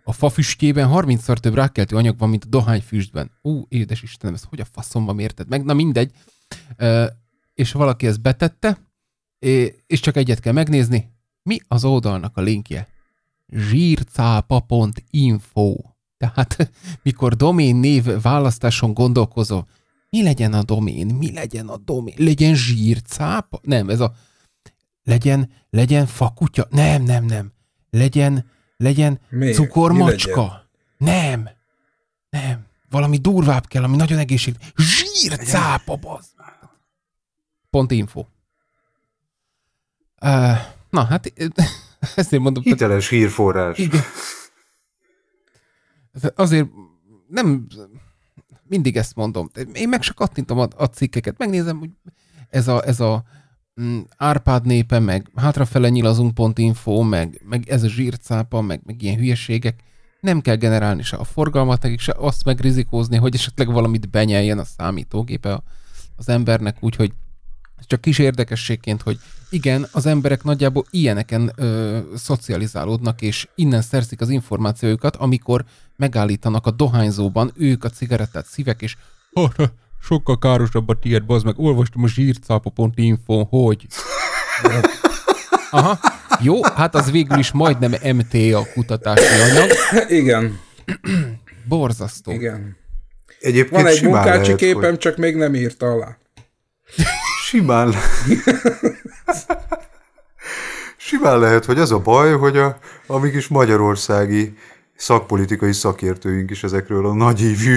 A fafüstjében 30-szor több rákkeltő anyag van, mint a dohányfüstben. Ú, édes Istenem, ez hogy a faszom van, érted meg? Na mindegy és valaki ezt betette, és csak egyet kell megnézni, mi az oldalnak a linkje? zsírcápa.info Tehát [laughs] mikor domén név választáson gondolkozom, mi legyen a domén, mi legyen a domén, legyen zsírcápa? Nem, ez a legyen, legyen fakutya, nem, nem, nem, legyen, legyen mi? cukormacska, legyen? nem, nem, valami durvább kell, ami nagyon egészség. Zsírcápa, bazd Pont Info. na, hát [laughs] ezt én mondom. Hiteles tehát, hírforrás. Igen. Azért nem, mindig ezt mondom. Én meg se kattintom a, a cikkeket. Megnézem, hogy ez a, ez a mm, Árpád népe, meg hátrafele nyilazunk.info, meg, meg ez a zsírcápa, meg, meg ilyen hülyeségek. Nem kell generálni se a forgalmat, nekik se azt megrizikózni, hogy esetleg valamit benyeljen a számítógépe az embernek úgyhogy. Csak kis érdekességként, hogy igen, az emberek nagyjából ilyeneken ö, szocializálódnak, és innen szerzik az információjukat, amikor megállítanak a dohányzóban, ők a cigarettát szívek, és sokkal károsabb a tiéd, bazd meg, olvastam a zsírcápa.info, hogy... [laughs] Aha, jó, hát az végül is majdnem MTA kutatási anyag. Igen. [clears throat] Borzasztó. Igen. Egyébként Van egy munkácsi képem, hogy... csak még nem írta alá. Simán. Simán lehet, hogy az a baj, hogy a, a mi kis magyarországi szakpolitikai szakértőink is ezekről a nagyévű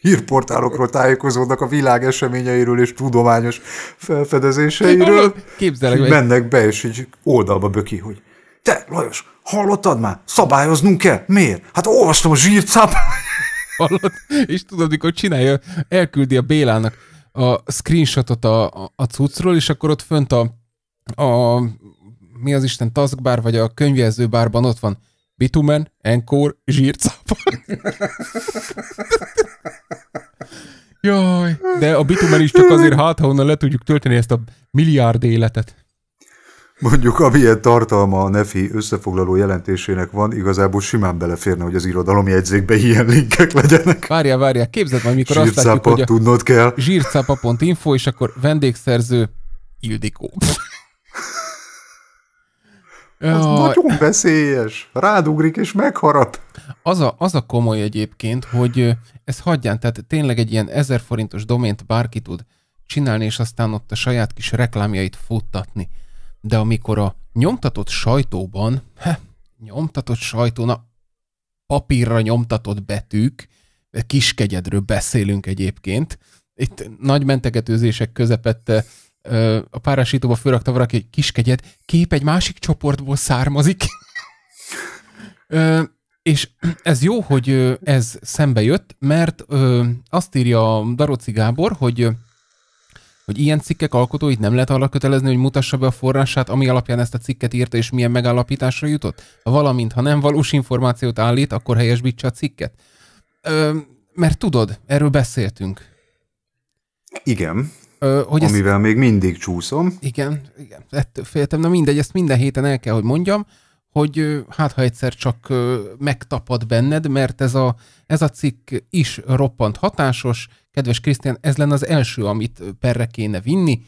hírportálokról tájékozódnak a világ eseményeiről és tudományos felfedezéseiről. Képzelek. És mennek be, és így oldalba böki, hogy te, Lajos, hallottad már? Szabályoznunk kell? Miért? Hát olvastam a zsírt szabály. Hallott, és tudod, mikor csinálja, elküldi a Bélának a screenshotot a, a cuccról, és akkor ott fönt a, a mi az Isten taskbar, vagy a könyvjelzőbárban ott van bitumen, enkor, zsírcápak. Jaj, de a bitumen is csak azért hát, ha onnan le tudjuk tölteni ezt a milliárd életet. Mondjuk, amilyen tartalma a NEFI összefoglaló jelentésének van, igazából simán beleférne, hogy az jegyzékbe ilyen linkek legyenek. Várja, várja, képzeld majd, mikor azt látjuk, hogy a tudnod kell. zsírcápa.info, és akkor vendégszerző Ildikó. Ez a... nagyon veszélyes. Rádugrik és megharap. Az a, az a komoly egyébként, hogy ez hagyján, tehát tényleg egy ilyen 1000 forintos domént bárki tud csinálni, és aztán ott a saját kis reklámjait futtatni de amikor a nyomtatott sajtóban, he, nyomtatott sajtóna, papírra nyomtatott betűk, kiskegyedről beszélünk egyébként, itt nagy mentegetőzések közepette a párásítóba fölrakta valaki egy kiskegyed, kép egy másik csoportból származik. [laughs] ö, és ez jó, hogy ez szembe jött, mert ö, azt írja Daroci Gábor, hogy hogy ilyen cikkek alkotóit nem lehet arra kötelezni, hogy mutassa be a forrását, ami alapján ezt a cikket írta és milyen megállapításra jutott? Valamint, ha nem valós információt állít, akkor helyesbítse a cikket. Ö, mert tudod, erről beszéltünk. Igen. Ö, hogy amivel ezt, még mindig csúszom. Igen, igen. Ettől féltem, na mindegy, ezt minden héten el kell, hogy mondjam, hogy hát ha egyszer csak megtapad benned, mert ez a, ez a cikk is roppant hatásos, Kedves Krisztián, ez lenne az első, amit perre kéne vinni.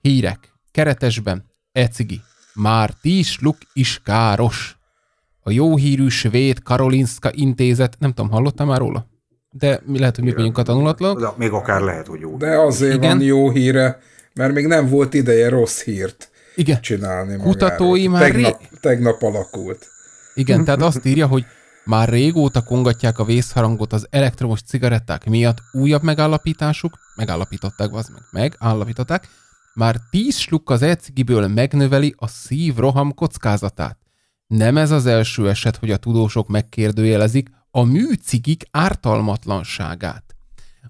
Hírek. Keretesben. Ecigi. Már luk is káros. A jó hírű svéd Karolinska intézet, nem tudom, hallottam már róla? De mi lehet, hogy mi vagyunk a tanulatlan. De még akár lehet, hogy jó. De azért Igen. van jó híre, mert még nem volt ideje rossz hírt Igen. csinálni Kutatói magáról. már... Tegnap, ré... tegnap alakult. Igen, tehát azt írja, hogy már régóta kongatják a vészharangot az elektromos cigaretták miatt újabb megállapításuk, megállapították, az meg, megállapították, már 10 sluk az ecigiből megnöveli a szívroham kockázatát. Nem ez az első eset, hogy a tudósok megkérdőjelezik a műcigik ártalmatlanságát.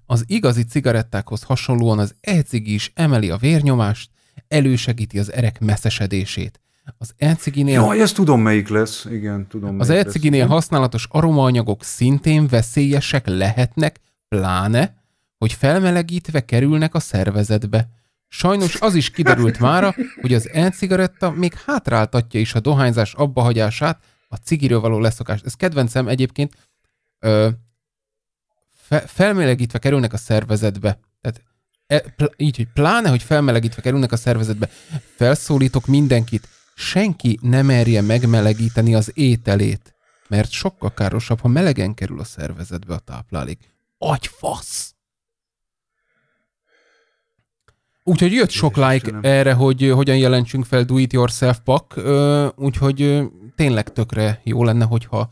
Az igazi cigarettákhoz hasonlóan az ecigi is emeli a vérnyomást, elősegíti az erek messzesedését. Az ECG-nél... Jaj, ezt tudom, melyik lesz. Igen, tudom, Az eciginél használatos aromaanyagok szintén veszélyesek lehetnek, pláne, hogy felmelegítve kerülnek a szervezetbe. Sajnos az is kiderült mára, hogy az e-cigaretta még hátráltatja is a dohányzás abbahagyását, a cigiről való leszokást. Ez kedvencem egyébként ö, fe, felmelegítve kerülnek a szervezetbe. Tehát e, pl, így, hogy pláne, hogy felmelegítve kerülnek a szervezetbe. Felszólítok mindenkit, senki nem merje megmelegíteni az ételét, mert sokkal károsabb, ha melegen kerül a szervezetbe a táplálék. Agyfasz! Úgyhogy jött sok like erre, hogy eh, hogyan jelentsünk fel Do It Yourself pak, eh, úgyhogy eh, tényleg tökre jó lenne, hogyha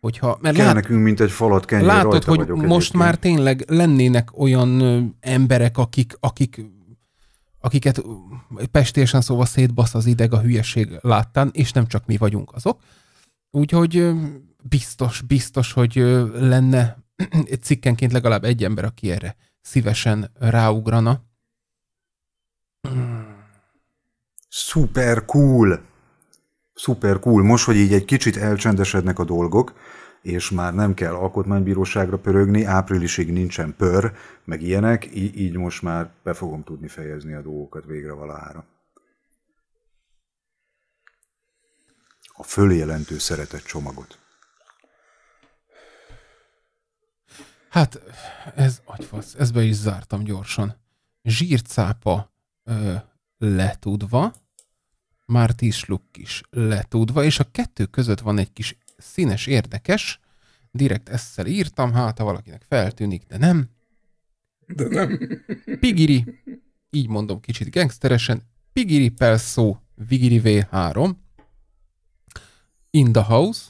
hogyha... Mert Kell lát, nekünk, mint egy falat kenyér, Látod, hogy most egyébként. már tényleg lennének olyan emberek, akik, akik akiket pestésen szóval szétbasz az ideg a hülyeség láttán, és nem csak mi vagyunk azok. Úgyhogy biztos, biztos, hogy lenne cikkenként legalább egy ember, aki erre szívesen ráugrana. Super cool! Super cool. Most, hogy így egy kicsit elcsendesednek a dolgok, és már nem kell alkotmánybíróságra pörögni, áprilisig nincsen pör, meg ilyenek, így, így most már be fogom tudni fejezni a dolgokat végre valahára. A följelentő szeretett csomagot. Hát, ez agyfasz, ezt be is zártam gyorsan. Zsírcápa ö, letudva, már tíz is letudva, és a kettő között van egy kis színes, érdekes. Direkt ezzel írtam, hát ha valakinek feltűnik, de nem. De nem. Pigiri, így mondom kicsit gangsteresen, Pigiri Pelszó Vigiri V3 in the house,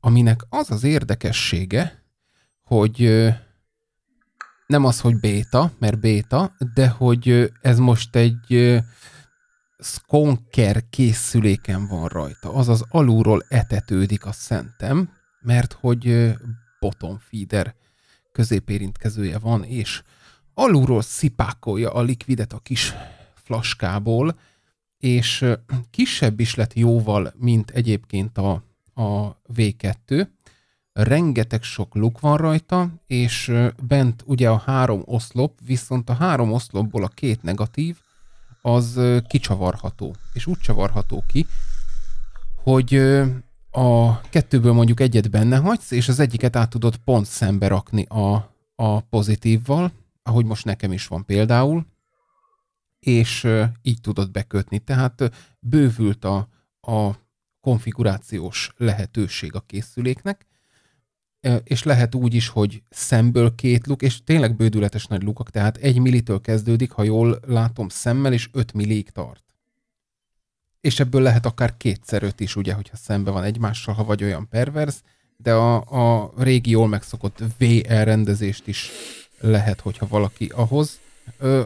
aminek az az érdekessége, hogy nem az, hogy béta, mert béta, de hogy ez most egy skonker készüléken van rajta, azaz alulról etetődik a szentem, mert hogy bottom feeder középérintkezője van, és alulról szipákolja a likvidet a kis flaskából, és kisebb is lett jóval, mint egyébként a, a V2. Rengeteg sok luk van rajta, és bent ugye a három oszlop, viszont a három oszlopból a két negatív, az kicsavarható. És úgy csavarható ki, hogy a kettőből mondjuk egyet benne hagysz, és az egyiket át tudod pont szembe rakni a, a pozitívval, ahogy most nekem is van például, és így tudod bekötni. Tehát bővült a, a konfigurációs lehetőség a készüléknek, és lehet úgy is, hogy szemből két luk, és tényleg bődületes nagy lukak, tehát egy millitől kezdődik, ha jól látom szemmel, és 5 millig tart. És ebből lehet akár kétszer öt is, ugye, hogyha szembe van egymással, ha vagy olyan pervers, de a, a régi jól megszokott VR rendezést is lehet, hogyha valaki ahhoz ö,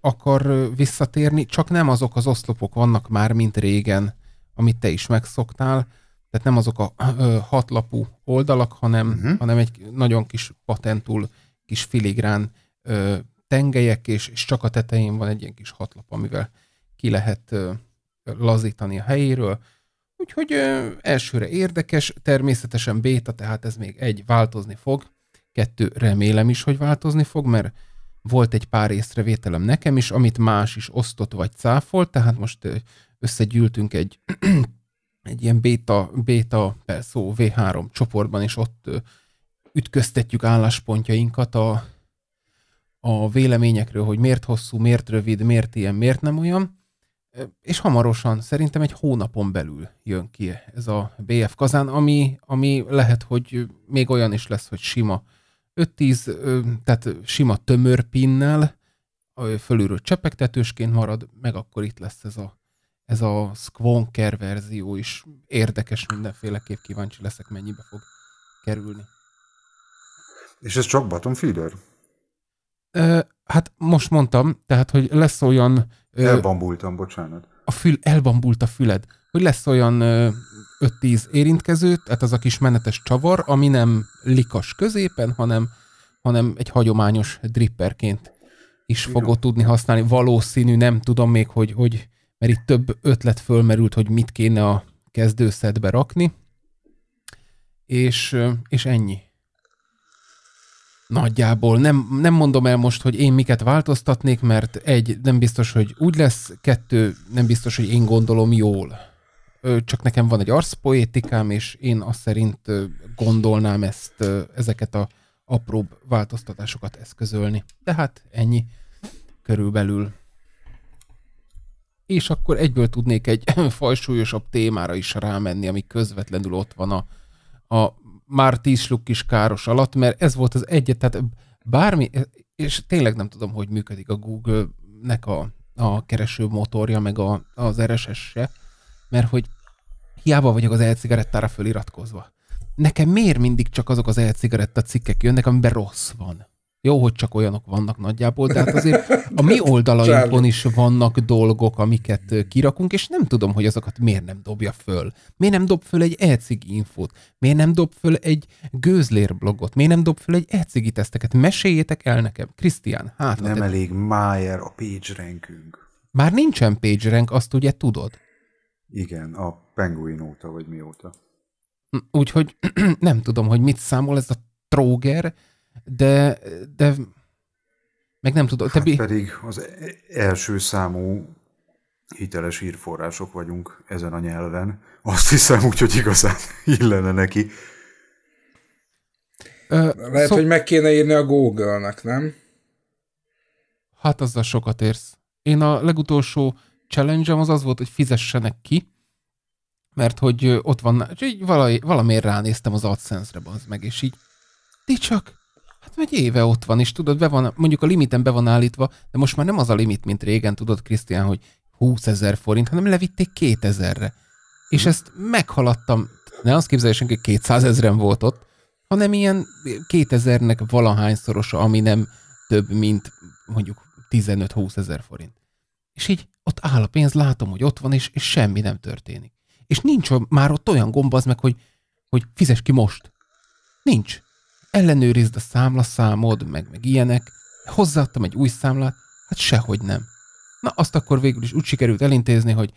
akar visszatérni, csak nem azok az oszlopok vannak már, mint régen, amit te is megszoktál, tehát nem azok a ö, hatlapú oldalak, hanem, uh-huh. hanem egy nagyon kis patentul, kis filigrán ö, tengelyek, és, és csak a tetején van egy ilyen kis hatlap, amivel ki lehet ö, lazítani a helyéről. Úgyhogy ö, elsőre érdekes, természetesen béta, tehát ez még egy, változni fog. Kettő, remélem is, hogy változni fog, mert volt egy pár észrevételem nekem is, amit más is osztott vagy cáfolt, tehát most összegyűltünk egy egy ilyen beta, beta perszó V3 csoportban, és ott ütköztetjük álláspontjainkat a, a véleményekről, hogy miért hosszú, miért rövid, miért ilyen, miért nem olyan, és hamarosan, szerintem egy hónapon belül jön ki ez a BF kazán, ami, ami lehet, hogy még olyan is lesz, hogy sima 5-10, tehát sima tömör pinnel, fölülről csepegtetősként marad, meg akkor itt lesz ez a ez a Squonker verzió is érdekes mindenféleképp, kíváncsi leszek mennyibe fog kerülni. És ez csak button feeder? E, hát most mondtam, tehát, hogy lesz olyan... Elbambultam, bocsánat. A fül, elbambult a füled, hogy lesz olyan 5-10 érintkező, tehát az a kis menetes csavar, ami nem likas középen, hanem, hanem egy hagyományos dripperként is Igen. fogod tudni használni. Valószínű, nem tudom még, hogy, hogy mert itt több ötlet fölmerült, hogy mit kéne a kezdőszedbe rakni, és, és ennyi. Nagyjából. Nem, nem mondom el most, hogy én miket változtatnék, mert egy, nem biztos, hogy úgy lesz, kettő, nem biztos, hogy én gondolom jól. Csak nekem van egy arszpoétikám, és én azt szerint gondolnám ezt, ezeket a apróbb változtatásokat eszközölni. Tehát ennyi körülbelül és akkor egyből tudnék egy [clears throat] fajsúlyosabb témára is rámenni, ami közvetlenül ott van a, a már tíz luk káros alatt, mert ez volt az egyet, tehát bármi, és tényleg nem tudom, hogy működik a Google-nek a, a kereső motorja, meg a, az RSS-se, mert hogy hiába vagyok az e-cigarettára föliratkozva. Nekem miért mindig csak azok az e-cigaretta cikkek jönnek, amiben rossz van? Jó, hogy csak olyanok vannak nagyjából, de hát azért a mi oldalainkon is vannak dolgok, amiket kirakunk, és nem tudom, hogy azokat miért nem dobja föl. Miért nem dob föl egy ecig infót? Miért nem dob föl egy gőzlér blogot? Miért nem dob föl egy ecigi teszteket? Meséljétek el nekem, Krisztián. Hát, nem te... Hát- elég Mayer a page rankünk. Már nincsen page rank, azt ugye tudod? Igen, a penguin óta, vagy mióta. Hm, úgyhogy [clears throat] nem tudom, hogy mit számol ez a Troger de, de meg nem tudom. Hát bi- pedig az első számú hiteles hírforrások vagyunk ezen a nyelven. Azt hiszem úgy, hogy igazán [laughs] illene neki. Ö, Lehet, szó... hogy meg kéne írni a Google-nek, nem? Hát azzal sokat érsz. Én a legutolsó challenge az az volt, hogy fizessenek ki, mert hogy ott van, és így valami, valamiért ránéztem az AdSense-re, az meg, és így, ti csak Hát egy éve ott van, és tudod, be van, mondjuk a limiten be van állítva, de most már nem az a limit, mint régen, tudod, Krisztián, hogy 20 ezer forint, hanem levitték 2000-re. És mhm. ezt meghaladtam, ne azt képzelj hogy 200 ezeren volt ott, hanem ilyen 2000-nek valahányszorosa, ami nem több, mint mondjuk 15-20 ezer forint. És így ott áll a pénz, látom, hogy ott van, és, és semmi nem történik. És nincs már ott olyan gomb az meg, hogy, hogy fizes ki most. Nincs ellenőrizd a számlaszámod, meg, meg ilyenek. Hozzáadtam egy új számlát, hát sehogy nem. Na, azt akkor végül is úgy sikerült elintézni, hogy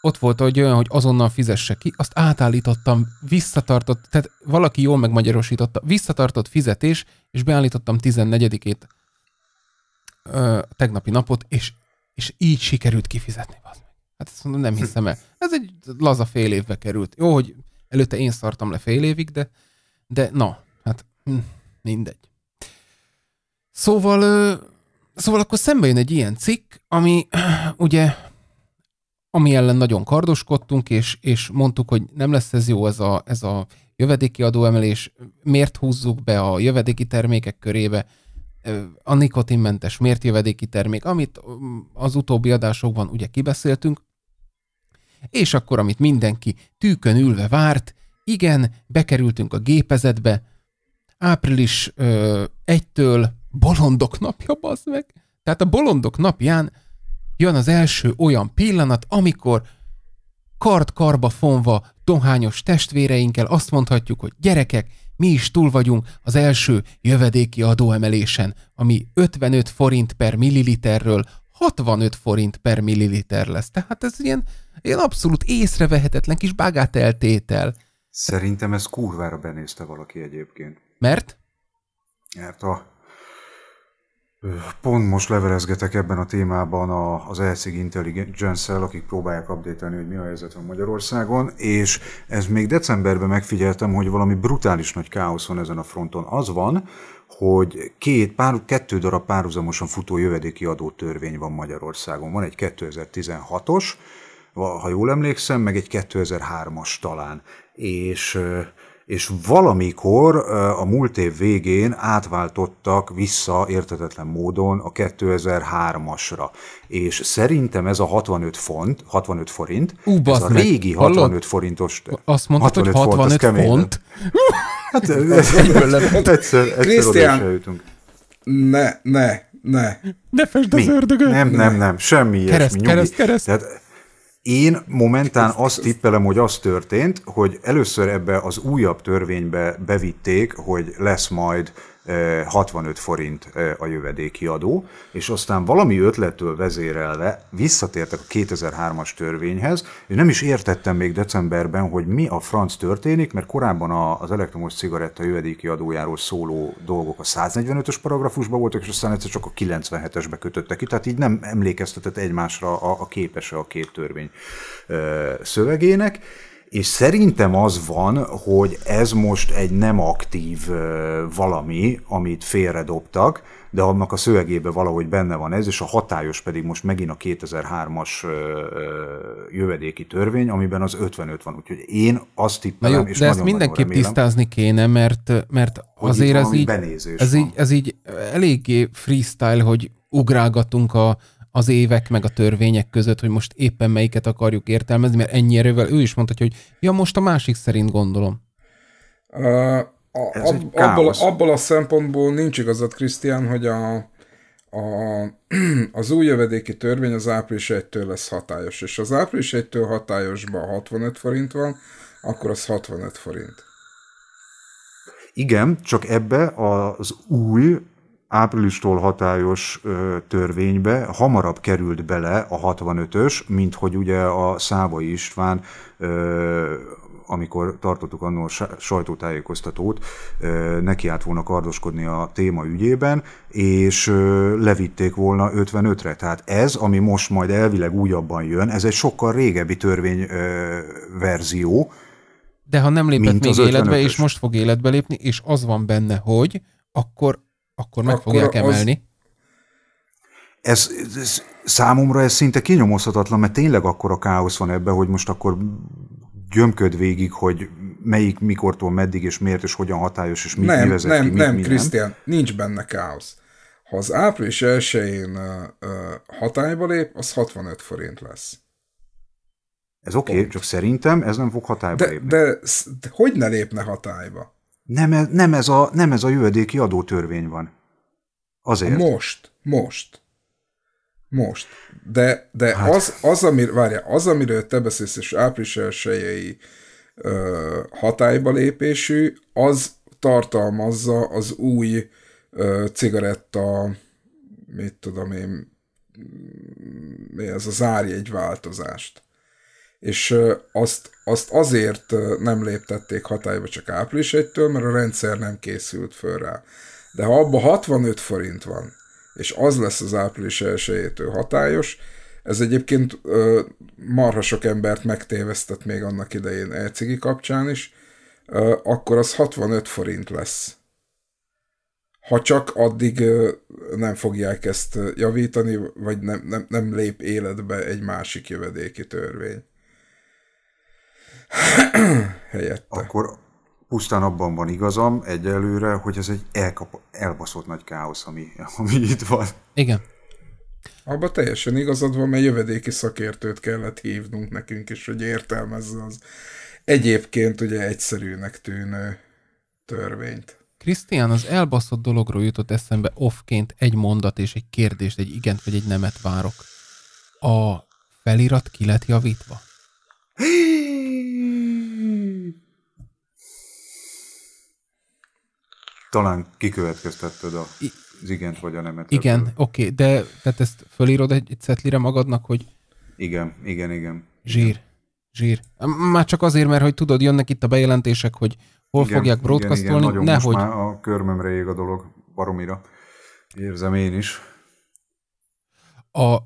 ott volt hogy olyan, hogy azonnal fizesse ki, azt átállítottam, visszatartott, tehát valaki jól megmagyarosította, visszatartott fizetés, és beállítottam 14-ét ö, tegnapi napot, és, és így sikerült kifizetni. Hát ezt mondom, nem hiszem el. Ez egy laza fél évbe került. Jó, hogy előtte én szartam le fél évig, de, de na, Hm, mindegy. Szóval, szóval akkor szembe jön egy ilyen cikk, ami [clears throat] ugye, ami ellen nagyon kardoskodtunk, és, és mondtuk, hogy nem lesz ez jó, ez a, ez a jövedéki adóemelés, miért húzzuk be a jövedéki termékek körébe, a nikotinmentes miért jövedéki termék, amit mm, az utóbbi adásokban ugye kibeszéltünk, és akkor, amit mindenki tűkön ülve várt, igen, bekerültünk a gépezetbe, április 1-től bolondok napja, bazd meg. Tehát a bolondok napján jön az első olyan pillanat, amikor kard-karba fonva tohányos testvéreinkkel azt mondhatjuk, hogy gyerekek, mi is túl vagyunk az első jövedéki adóemelésen, ami 55 forint per milliliterről 65 forint per milliliter lesz. Tehát ez ilyen, ilyen abszolút észrevehetetlen kis bagáteltétel. Szerintem ez kurvára benézte valaki egyébként. Mert? Mert hát a... Pont most levelezgetek ebben a témában a, az ELSZIG intelligence akik próbálják update hogy mi a helyzet van Magyarországon, és ez még decemberben megfigyeltem, hogy valami brutális nagy káosz van ezen a fronton. Az van, hogy két, pár, kettő darab párhuzamosan futó jövedéki adótörvény van Magyarországon. Van egy 2016-os, ha jól emlékszem, meg egy 2003-as talán. És és valamikor a múlt év végén átváltottak vissza értetetlen módon a 2003-asra. És szerintem ez a 65 font, 65 forint, Ú, ez a régi 65 forintos... Azt mondtad, 65 hogy 65 font? font? [laughs] Hát egyből lement. Egyszer, egyszer jutunk. Ne, ne, ne. Ne fesd az ördögöt. Nem, nem, nem, semmi ilyesmi. Kereszt, kereszt, kereszt. Tehát én momentán azt tippelem, hogy az történt, hogy először ebbe az újabb törvénybe bevitték, hogy lesz majd 65 forint a jövedéki adó, és aztán valami ötlettől vezérelve visszatértek a 2003-as törvényhez, és nem is értettem még decemberben, hogy mi a franc történik, mert korábban az elektromos cigaretta jövedéki adójáról szóló dolgok a 145-ös paragrafusban voltak, és aztán egyszer csak a 97-esbe kötöttek ki, tehát így nem emlékeztetett egymásra a, képese a két törvény szövegének, és szerintem az van, hogy ez most egy nem aktív valami, amit félredobtak, de annak a szövegében valahogy benne van ez, és a hatályos pedig most megint a 2003-as jövedéki törvény, amiben az 55 van. Úgyhogy én azt tippelem, Na jó, és de ezt mindenképp remélem, tisztázni kéne, mert, mert azért ez így, ez, így, ez így eléggé freestyle, hogy ugrálgatunk a az évek meg a törvények között, hogy most éppen melyiket akarjuk értelmezni, mert ennyi erővel ő is mondta, hogy ja, most a másik szerint gondolom. Uh, a, ab, abból, abból a szempontból nincs igazad, Krisztián, hogy a, a, [clears throat] az új jövedéki törvény az április 1-től lesz hatályos, és az április 1-től hatályosban 65 forint van, akkor az 65 forint. Igen, csak ebbe az új áprilistól hatályos ö, törvénybe hamarabb került bele a 65-ös, mint hogy ugye a Szávai István ö, amikor tartottuk annól sajtótájékoztatót, neki állt volna kardoskodni a téma ügyében, és levitték volna 55-re. Tehát ez, ami most majd elvileg újabban jön, ez egy sokkal régebbi törvényverzió. De ha nem lépett még életbe, és most fog életbe lépni, és az van benne, hogy akkor akkor meg akkor fogják az... emelni. Ez, ez, számomra ez szinte kinyomozhatatlan, mert tényleg akkor a káosz van ebben, hogy most akkor gyömköd végig, hogy melyik, mikortól, meddig, és miért, és hogyan hatályos, és mi, nem, mi vezet nem, ki, mi, nem, mi Krisztián, nincs benne káosz. Ha az április 1-én hatályba lép, az 65 forint lesz. Ez oké, okay, csak szerintem ez nem fog hatályba de, lépni. De, de hogy ne lépne hatályba? Nem, nem, ez a, nem ez a jövedéki adótörvény van. Azért. Most, most. Most. De, de hát. az, az, amir, várja az, amiről te beszélsz, és április ö, hatályba lépésű, az tartalmazza az új ö, cigaretta, mit tudom én, mi ez az árjegy változást és azt, azt azért nem léptették hatályba csak április 1-től, mert a rendszer nem készült föl rá. De ha abba 65 forint van, és az lesz az április 1 hatályos, ez egyébként marha sok embert megtévesztett még annak idején elcigi kapcsán is, akkor az 65 forint lesz. Ha csak addig nem fogják ezt javítani, vagy nem, nem, nem lép életbe egy másik jövedéki törvény. [coughs] helyette. Akkor pusztán abban van igazam egyelőre, hogy ez egy elkap, elbaszott nagy káosz, ami, ami itt van. Igen. Abba teljesen igazad van, mert jövedéki szakértőt kellett hívnunk nekünk is, hogy értelmezze az egyébként ugye egyszerűnek tűnő törvényt. Krisztián, az elbaszott dologról jutott eszembe offként egy mondat és egy kérdést, egy igent vagy egy nemet várok. A felirat ki lett javítva? Hí! [gasps] talán kikövetkeztetted a az igent vagy a nemet. Igen, ebből. oké, de tehát ezt fölírod egy cetlire magadnak, hogy... Igen, igen, igen. Zsír. Igen. Zsír. Már csak azért, mert hogy tudod, jönnek itt a bejelentések, hogy hol igen, fogják broadcastolni, igen, igen, nehogy... Most már a körmömre ég a dolog, baromira. Érzem én is. A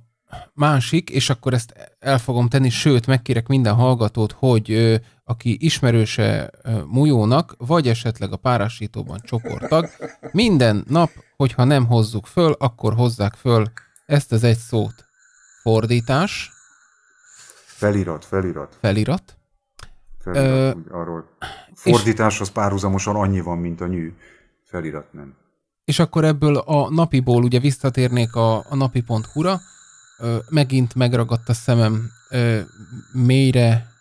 másik, és akkor ezt el fogom tenni, sőt, megkérek minden hallgatót, hogy aki ismerőse Mujónak, vagy esetleg a párásítóban csoporttag, minden nap, hogyha nem hozzuk föl, akkor hozzák föl ezt az egy szót. Fordítás. Felirat, felirat. Felirat. felirat Ö, arról. az párhuzamosan annyi van, mint a nyű. Felirat nem. És akkor ebből a napiból ugye visszatérnék a, a napi.hu-ra, megint megragadt a szemem ö, mélyre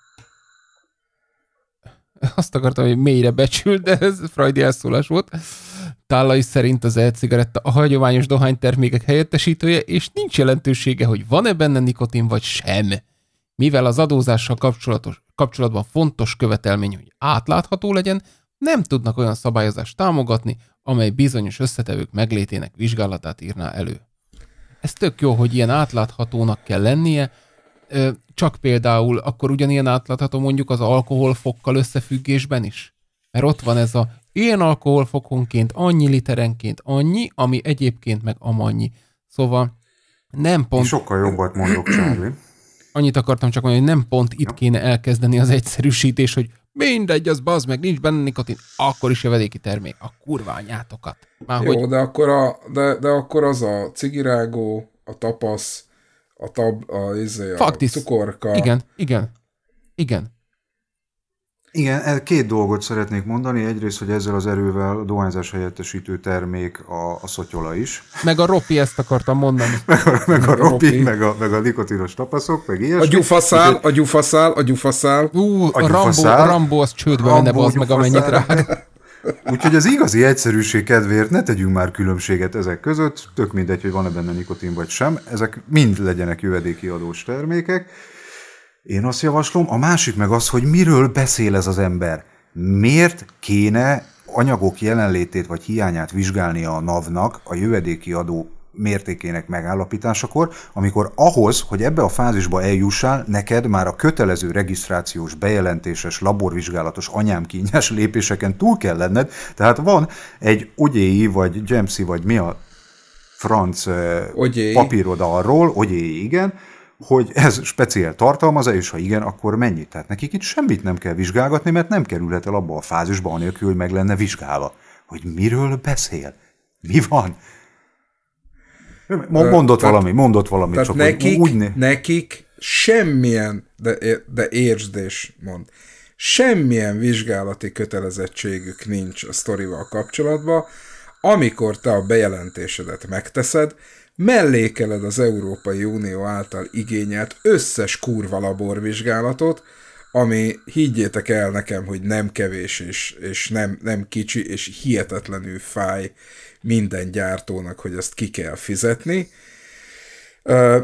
azt akartam, hogy mélyre becsült, de ez Freudi elszólás volt. Tálai szerint az e-cigaretta a hagyományos dohánytermékek helyettesítője, és nincs jelentősége, hogy van-e benne nikotin vagy sem. Mivel az adózással kapcsolatos, kapcsolatban fontos követelmény, hogy átlátható legyen, nem tudnak olyan szabályozást támogatni, amely bizonyos összetevők meglétének vizsgálatát írná elő. Ez tök jó, hogy ilyen átláthatónak kell lennie, csak például akkor ugyanilyen átlátható mondjuk az alkoholfokkal összefüggésben is? Mert ott van ez a ilyen alkoholfokonként annyi literenként annyi, ami egyébként meg amannyi. Szóval nem pont... Sokkal jobbat mondok, [clears throat] Charlie. Annyit akartam csak mondani, hogy nem pont itt kéne elkezdeni az egyszerűsítés, hogy mindegy, az bazd meg, nincs benne nikotin, akkor is jövedéki termék, a kurványátokat. Már Jó, hogy... de, akkor a, de, de akkor az a cigirágó, a tapasz, a tab, a, izé, a, a Faktis. cukorka. Igen, igen, igen. Igen, e, két dolgot szeretnék mondani. Egyrészt, hogy ezzel az erővel a dohányzás helyettesítő termék a, a szotyola is. Meg a ropi, ezt akartam mondani. [laughs] meg a, meg a, a ropi, ropi, meg a, meg a nikotinos tapaszok, meg ilyesmi. A gyufaszál, a gyufaszál, a gyufaszál. Ú, a, a gyufaszál, Rambó, a Rambó az csődbe Rambó, menne, az meg amennyit rág. Úgyhogy az igazi egyszerűség kedvéért ne tegyünk már különbséget ezek között, tök mindegy, hogy van-e benne nikotin vagy sem, ezek mind legyenek jövedéki adós termékek. Én azt javaslom, a másik meg az, hogy miről beszél ez az ember. Miért kéne anyagok jelenlétét vagy hiányát vizsgálnia a NAV-nak a jövedéki adó mértékének megállapításakor, amikor ahhoz, hogy ebbe a fázisba eljussál, neked már a kötelező regisztrációs, bejelentéses, laborvizsgálatos anyámkínyes lépéseken túl kell lenned, tehát van egy ogyéi, vagy gemsi, vagy mi a franc eh, ogyéi. papírod arról, ogyéi, igen, hogy ez speciál tartalmaz-e, és ha igen, akkor mennyit. Tehát nekik itt semmit nem kell vizsgálgatni, mert nem kerülhet el abba a fázisba, anélkül, hogy meg lenne vizsgálva. Hogy miről beszél? Mi van? Mondott tehát, valami, mondott valami. Tehát csak nekik, úgy, úgy... nekik semmilyen, de, de értsd és mond, semmilyen vizsgálati kötelezettségük nincs a sztorival kapcsolatban, amikor te a bejelentésedet megteszed, mellékeled az Európai Unió által igényelt összes kurva laborvizsgálatot, ami higgyétek el nekem, hogy nem kevés és, és nem, nem kicsi, és hihetetlenül fáj, minden gyártónak, hogy ezt ki kell fizetni.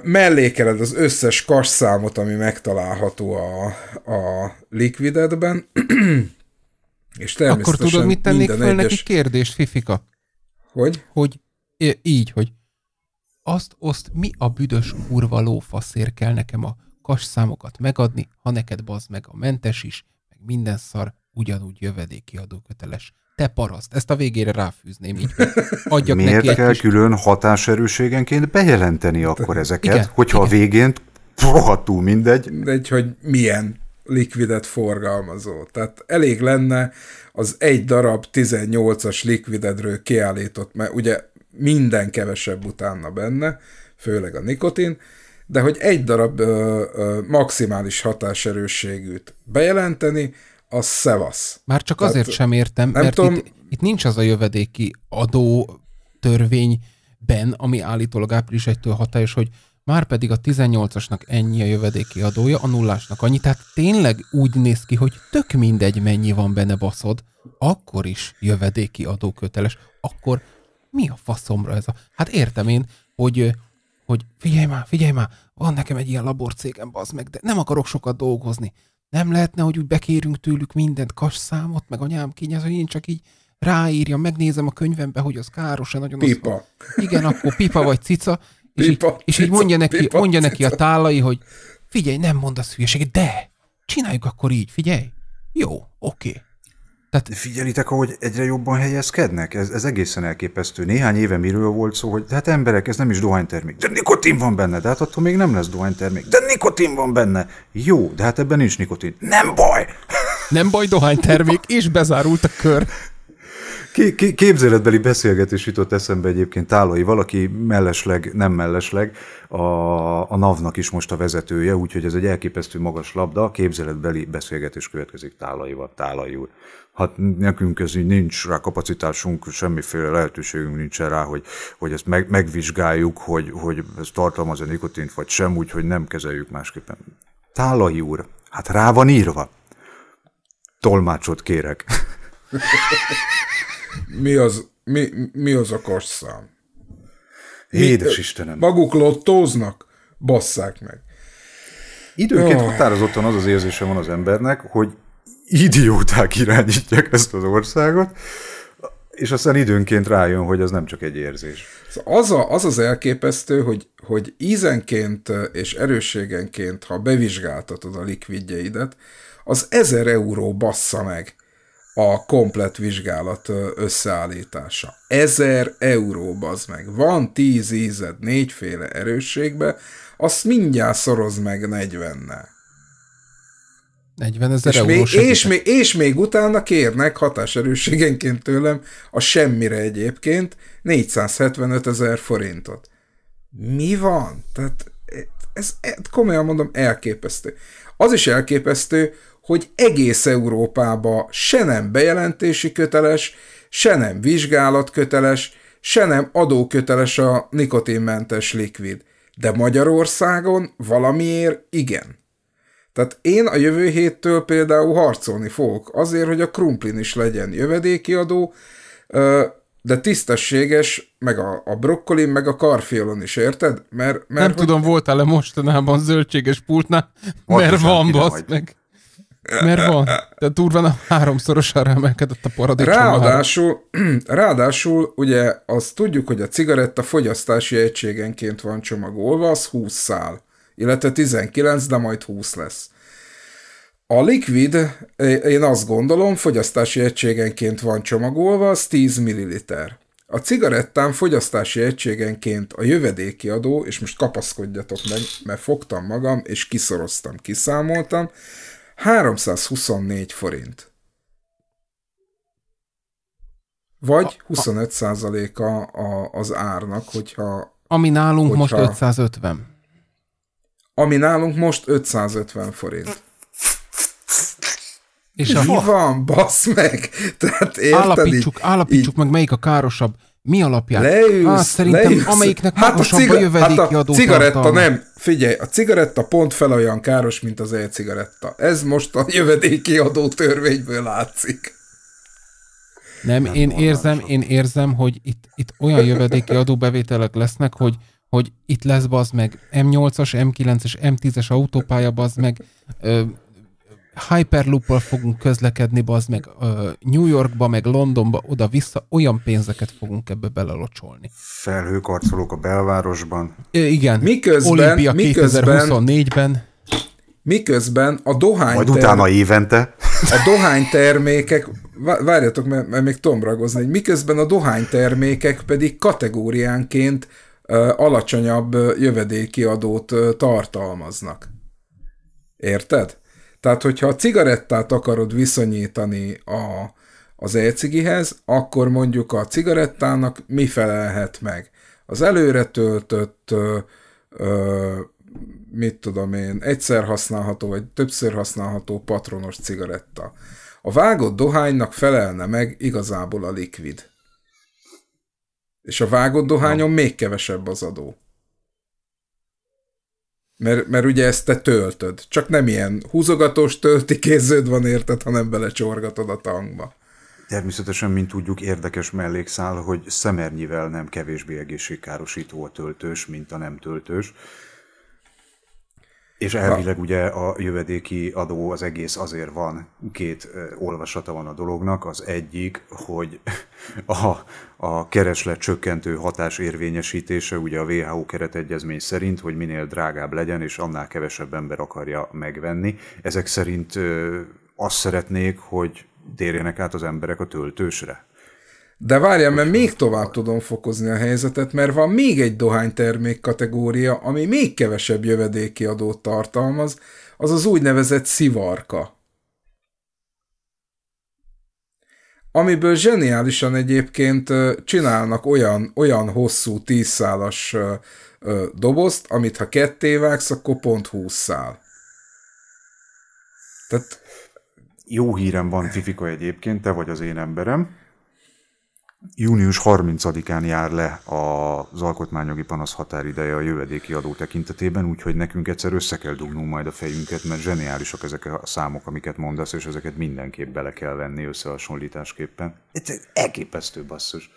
Mellékeled az összes kasszámot, ami megtalálható a, a Liquidedben, [clears throat] és természetesen Akkor tudod, mit tennék fel egyes... neki kérdést, Fifika? Hogy? Hogy így, hogy azt oszt, mi a büdös kurva lófaszért kell nekem a kasszámokat megadni, ha neked bazd meg a mentes is, meg minden szar ugyanúgy jövedéki adóköteles te paraszt. Ezt a végére ráfűzném így. Adjak Miért neki egy kell kis... külön hatáserőségenként bejelenteni hát, akkor ezeket, igen, hogyha igen. a végén rohadtul mindegy. Mindegy, hogy milyen likvidet forgalmazó. Tehát elég lenne az egy darab 18-as likvidedről kiállított, mert ugye minden kevesebb utána benne, főleg a nikotin, de hogy egy darab ö, ö, maximális hatáserősségűt bejelenteni, a szevasz. Már csak Tehát azért sem értem, nem mert tudom... itt, itt nincs az a jövedéki adó törvényben, ami állítólag április 1-től hatályos, hogy már pedig a 18-asnak ennyi a jövedéki adója, a nullásnak annyi, tehát tényleg úgy néz ki, hogy tök mindegy, mennyi van benne baszod, akkor is jövedéki adóköteles, akkor mi a faszomra ez a... Hát értem én, hogy, hogy figyelj már, figyelj már, van nekem egy ilyen laborcégem, bazd meg, de nem akarok sokat dolgozni. Nem lehetne, hogy úgy bekérünk tőlük mindent, kasszámot, meg anyám kínja, hogy én csak így ráírja, megnézem a könyvembe, hogy az káros-e nagyon. Pipa. Az... Igen, akkor pipa vagy cica, és, pipa, így, és cica, így mondja neki, pipa, mondja neki a tálai, hogy figyelj, nem mondasz hülyeséget, de csináljuk akkor így, figyelj. Jó, oké. Okay. Tehát... Figyelitek, ahogy egyre jobban helyezkednek? Ez, ez egészen elképesztő. Néhány éve miről volt szó, hogy hát emberek, ez nem is dohánytermék. De nikotin van benne, de hát attól még nem lesz dohánytermék. De nikotin van benne. Jó, de hát ebben nincs nikotin. Nem baj! Nem baj, dohánytermék, és bezárult a kör. [laughs] Képzeletbeli beszélgetés jutott eszembe egyébként Tálai, valaki mellesleg, nem mellesleg, a, a NAV-nak is most a vezetője, úgyhogy ez egy elképesztő magas labda, képzeletbeli beszélgetés következik Tálaival, Tálai úr. Hát nekünk ez így nincs rá kapacitásunk, semmiféle lehetőségünk nincs rá, hogy, hogy ezt meg, megvizsgáljuk, hogy, hogy ez tartalmaz-e nikotint vagy sem, úgyhogy nem kezeljük másképpen. Tálai úr, hát rá van írva. Tolmácsot kérek. [laughs] mi az, mi, mi az a kasszám. Édes mi, Istenem. Maguk lottóznak, basszák meg. Időként oh. határozottan az az érzése van az embernek, hogy idióták irányítják ezt az országot, és aztán időnként rájön, hogy ez nem csak egy érzés. Szóval az, a, az az elképesztő, hogy, hogy ízenként eh, és erősségenként, ha bevizsgáltatod a likvidjeidet, az ezer euró bassza meg a komplet vizsgálat összeállítása. 1000 euró, az meg. Van 10 ízed négyféle erősségbe, azt mindjárt szoroz meg 40-nel. 40 ezer és, euró még, és, még, és még utána kérnek hatáserősségenként tőlem a semmire egyébként 475 ezer forintot. Mi van? Tehát ez, ez komolyan mondom elképesztő. Az is elképesztő, hogy egész Európába se nem bejelentési köteles, se nem vizsgálatköteles, se nem adóköteles a nikotinmentes likvid. De Magyarországon valamiért igen. Tehát én a jövő héttől például harcolni fogok azért, hogy a krumplin is legyen jövedéki adó, de tisztességes, meg a, a brokkolin, meg a karfiolon is, érted? Mert, mert Nem hogy... tudom, voltál-e mostanában zöldséges pultnál, mert van, hát, bassz meg. Mert van. De durván a háromszorosára emelkedett a paradicsom. Ráadásul, [clears throat] ráadásul ugye azt tudjuk, hogy a cigaretta fogyasztási egységenként van csomagolva, az 20 szál. Illetve 19, de majd 20 lesz. A likvid, eh, én azt gondolom, fogyasztási egységenként van csomagolva, az 10 milliliter. A cigarettán fogyasztási egységenként a jövedéki adó, és most kapaszkodjatok meg, mert fogtam magam, és kiszoroztam, kiszámoltam, 324 forint. Vagy 25%-a a, az árnak, hogyha... Ami nálunk hogyha, most 550. Ami nálunk most 550 forint. És a... Mi van, basz meg? Tehát érted, állapítsuk, így, állapítsuk így... meg, melyik a károsabb. Mi alapján? Leülsz, hát, szerintem leülsz. amelyiknek hát a, ciga- a jövedéki hát a cigaretta tartalma. nem. Figyelj, a cigaretta pont fel olyan káros, mint az e-cigaretta. Ez most a jövedéki adó törvényből látszik. Nem, nem én, érzem, sok. én érzem, hogy itt, itt olyan jövedéki adóbevételek lesznek, hogy, hogy itt lesz bazd meg M8-as, M9-es, M10-es autópálya bazd meg, ö, Hyperloop-al fogunk közlekedni, az meg New Yorkba, meg Londonba, oda-vissza, olyan pénzeket fogunk ebbe belelocsolni. Felhőkarcolók a belvárosban. É, igen. Miközben, Olimpia miközben, 2024-ben. Miközben a dohány... Majd utána évente. A Dohány termékek. várjatok, mert, mert még ragozni, miközben a Dohány termékek pedig kategóriánként alacsonyabb jövedéki adót tartalmaznak. Érted? Tehát, hogyha a cigarettát akarod viszonyítani a, az elcigihez, akkor mondjuk a cigarettának mi felelhet meg? Az előre töltött, ö, ö, mit tudom én, egyszer használható vagy többször használható patronos cigaretta. A vágott dohánynak felelne meg igazából a likvid. És a vágott dohányon még kevesebb az adó. Mert, mert ugye ezt te töltöd. Csak nem ilyen húzogatós tölti kéződ van érted, hanem belecsorgatod a tankba. Természetesen, mint tudjuk, érdekes mellékszál, hogy szemernyivel nem kevésbé egészségkárosító a töltős, mint a nem töltős. És elvileg ha. ugye a jövedéki adó az egész azért van, két olvasata van a dolognak. Az egyik, hogy [laughs] a, a kereslet csökkentő hatás érvényesítése ugye a WHO keretegyezmény szerint, hogy minél drágább legyen, és annál kevesebb ember akarja megvenni. Ezek szerint azt szeretnék, hogy térjenek át az emberek a töltősre. De várjál, mert még tovább tudom fokozni a helyzetet, mert van még egy dohánytermék kategória, ami még kevesebb jövedéki adót tartalmaz, az az úgynevezett szivarka. Amiből zseniálisan egyébként csinálnak olyan, olyan hosszú tízszálas dobozt, amit ha ketté vágsz, akkor pont húszszál. Tehát... Jó hírem van, Cifika egyébként, te vagy az én emberem. Június 30-án jár le az alkotmányogi panasz határideje a jövedéki adó tekintetében, úgyhogy nekünk egyszer össze kell dugnunk majd a fejünket, mert zseniálisak ezek a számok, amiket mondasz, és ezeket mindenképp bele kell venni összehasonlításképpen. Ez elképesztő basszus.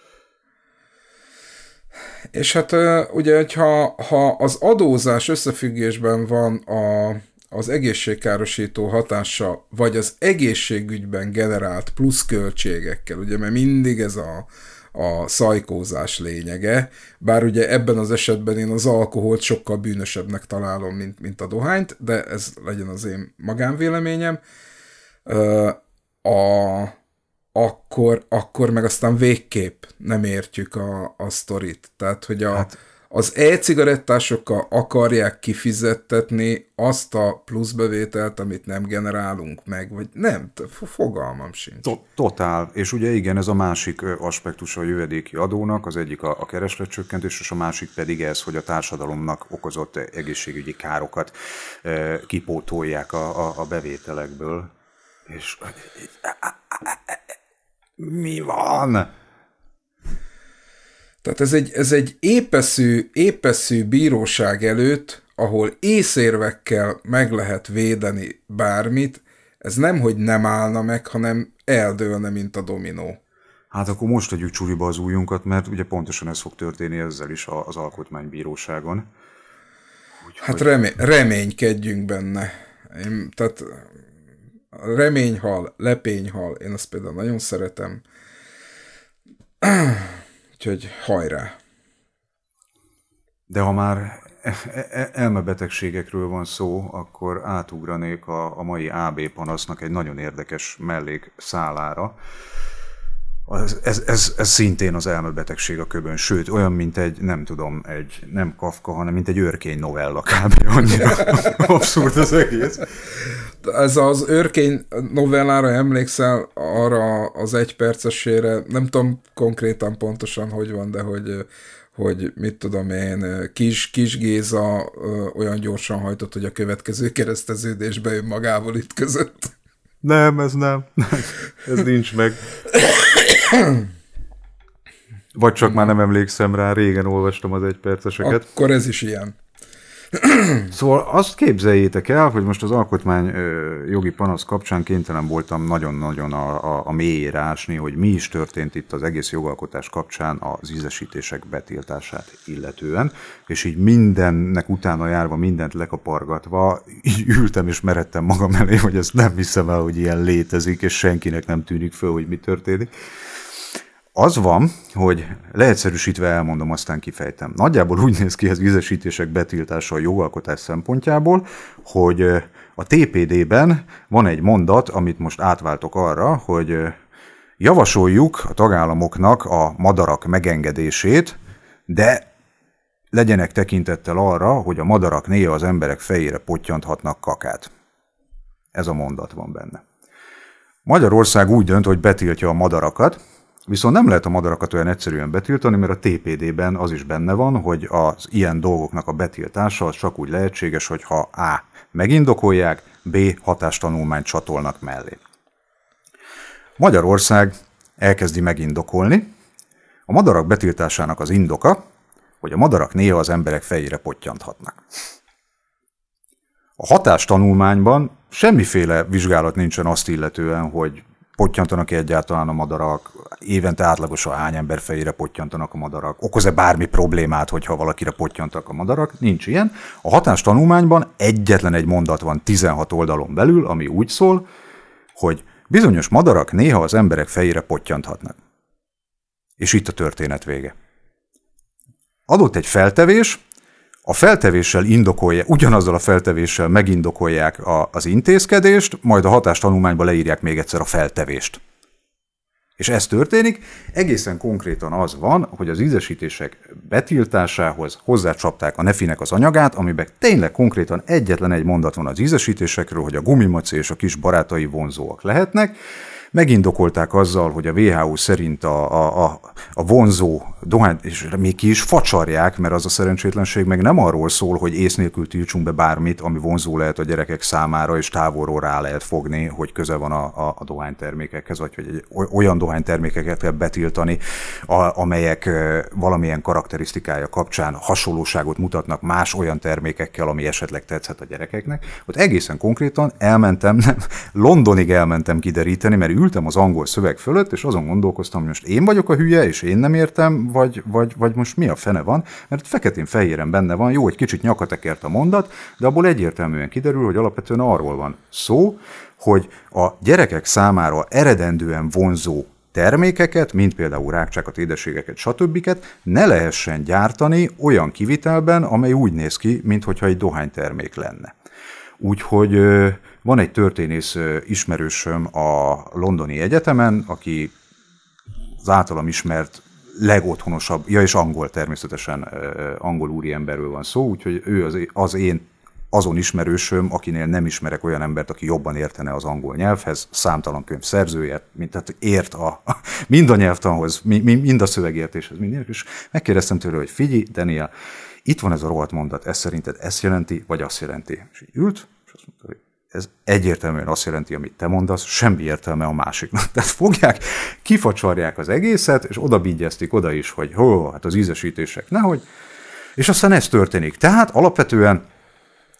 És hát ugye, ha, ha az adózás összefüggésben van a, az egészségkárosító hatása, vagy az egészségügyben generált pluszköltségekkel, ugye, mert mindig ez a, a szajkózás lényege, bár ugye ebben az esetben én az alkoholt sokkal bűnösebbnek találom, mint, mint a dohányt, de ez legyen az én magánvéleményem, a, akkor, akkor meg aztán végképp nem értjük a, a sztorit. Tehát, hogy a... Hát az e-cigarettásokkal akarják kifizettetni azt a pluszbevételt, amit nem generálunk meg, vagy nem, fogalmam sincs. Totál, és ugye igen, ez a másik aspektusa a jövedéki adónak, az egyik a, a keresletcsökkentés, és a másik pedig ez, hogy a társadalomnak okozott egészségügyi károkat e, kipótolják a, a, a bevételekből. És mi van? Tehát ez egy, ez egy épeszű, épeszű bíróság előtt, ahol észérvekkel meg lehet védeni bármit, ez nem, hogy nem állna meg, hanem eldőlne, mint a dominó. Hát akkor most tegyük csúriba az újunkat, mert ugye pontosan ez fog történni ezzel is az alkotmánybíróságon. Úgyhogy... Hát remé- reménykedjünk benne. Én, tehát reményhal, lepényhal, én azt például nagyon szeretem. Úgyhogy hajrá! De ha már elmebetegségekről van szó, akkor átugranék a, a mai AB panasznak egy nagyon érdekes mellékszálára. Az, ez, ez, ez szintén az elmebetegség a köbön, sőt, olyan, mint egy, nem tudom, egy nem Kafka, hanem mint egy őrkény novella kb. Annyira [laughs] abszurd az egész. Ez az őrkény novellára emlékszel, arra az egypercesére, nem tudom konkrétan pontosan, hogy van, de hogy hogy mit tudom én, kis, kis Géza olyan gyorsan hajtott, hogy a következő kereszteződésbe ő magával között nem, ez nem, ez nincs meg. Vagy csak már nem emlékszem rá, régen olvastam az egyperceseket. Akkor ez is ilyen. [clears throat] szóval azt képzeljétek el, hogy most az alkotmány jogi panasz kapcsán kénytelen voltam nagyon-nagyon a, a, a mélyére ásni, hogy mi is történt itt az egész jogalkotás kapcsán az ízesítések betiltását illetően, és így mindennek utána járva, mindent lekapargatva, így ültem és meredtem magam elé, hogy ezt nem hiszem el, hogy ilyen létezik, és senkinek nem tűnik föl, hogy mi történik. Az van, hogy leegyszerűsítve elmondom, aztán kifejtem. Nagyjából úgy néz ki az vizesítések betiltása a jogalkotás szempontjából, hogy a TPD-ben van egy mondat, amit most átváltok arra, hogy javasoljuk a tagállamoknak a madarak megengedését, de legyenek tekintettel arra, hogy a madarak néha az emberek fejére potyanthatnak kakát. Ez a mondat van benne. Magyarország úgy dönt, hogy betiltja a madarakat, Viszont nem lehet a madarakat olyan egyszerűen betiltani, mert a TPD-ben az is benne van, hogy az ilyen dolgoknak a betiltása az csak úgy lehetséges, hogyha A. megindokolják, B. hatástanulmányt csatolnak mellé. Magyarország elkezdi megindokolni. A madarak betiltásának az indoka, hogy a madarak néha az emberek fejére pottyanthatnak. A hatástanulmányban semmiféle vizsgálat nincsen azt illetően, hogy pottyantanak-e egyáltalán a madarak, évente átlagosan hány ember fejére pottyantanak a madarak, okoz-e bármi problémát, hogyha valakire pottyantak a madarak, nincs ilyen. A hatás tanulmányban egyetlen egy mondat van 16 oldalon belül, ami úgy szól, hogy bizonyos madarak néha az emberek fejére pottyanthatnak. És itt a történet vége. Adott egy feltevés, a feltevéssel indokolja, ugyanazzal a feltevéssel megindokolják a, az intézkedést, majd a hatástanulmányba leírják még egyszer a feltevést. És ez történik, egészen konkrétan az van, hogy az ízesítések betiltásához hozzácsapták a nefinek az anyagát, amiben tényleg konkrétan egyetlen egy mondat van az ízesítésekről, hogy a gumimaci és a kis barátai vonzóak lehetnek, megindokolták azzal, hogy a WHO szerint a, a, a, a vonzó Dohány és még ki is facsarják, mert az a szerencsétlenség meg nem arról szól, hogy ész nélkül tiltsunk be bármit, ami vonzó lehet a gyerekek számára, és távolról rá lehet fogni, hogy köze van a, a, a dohánytermékekhez, vagy hogy egy, olyan dohánytermékeket kell betiltani, a, amelyek valamilyen karakterisztikája kapcsán hasonlóságot mutatnak más olyan termékekkel, ami esetleg tetszhet a gyerekeknek. Ott egészen konkrétan elmentem, nem, Londonig elmentem kideríteni, mert ültem az angol szöveg fölött, és azon gondolkoztam, hogy most én vagyok a hülye, és én nem értem, vagy, vagy, vagy most mi a fene van, mert feketén-fehéren benne van, jó, egy kicsit nyakatekert a mondat, de abból egyértelműen kiderül, hogy alapvetően arról van szó, hogy a gyerekek számára eredendően vonzó termékeket, mint például rákcsákat, édeségeket, stb. ne lehessen gyártani olyan kivitelben, amely úgy néz ki, mintha egy dohánytermék lenne. Úgyhogy van egy történész ismerősöm a Londoni Egyetemen, aki az általam ismert legotthonosabb, ja és angol természetesen, angol úriemberről van szó, úgyhogy ő az, az én azon ismerősöm, akinél nem ismerek olyan embert, aki jobban értene az angol nyelvhez, számtalan könyv szerzője, mint, tehát ért a, [laughs] mind a nyelvtanhoz, mind a szövegértéshez, mindenek, és megkérdeztem tőle, hogy figyelj, Daniel, itt van ez a rohadt mondat, ez szerinted ezt jelenti, vagy azt jelenti? És így ült, és azt mondta, hogy ez egyértelműen azt jelenti, amit te mondasz, semmi értelme a másiknak. Tehát fogják, kifacsarják az egészet, és oda oda is, hogy hó, hát az ízesítések nehogy, és aztán ez történik. Tehát alapvetően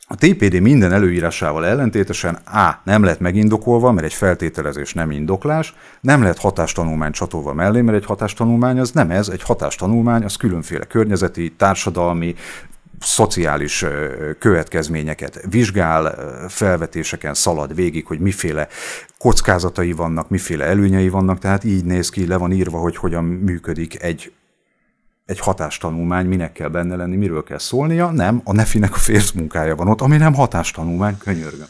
a TPD minden előírásával ellentétesen A. nem lehet megindokolva, mert egy feltételezés nem indoklás, nem lehet hatástanulmány csatolva mellé, mert egy hatástanulmány az nem ez, egy hatástanulmány az különféle környezeti, társadalmi, szociális következményeket vizsgál, felvetéseken szalad végig, hogy miféle kockázatai vannak, miféle előnyei vannak, tehát így néz ki, le van írva, hogy hogyan működik egy egy hatástanulmány, minek kell benne lenni, miről kell szólnia, nem, a Nefinek a férsz munkája van ott, ami nem hatástanulmány, könyörgöm.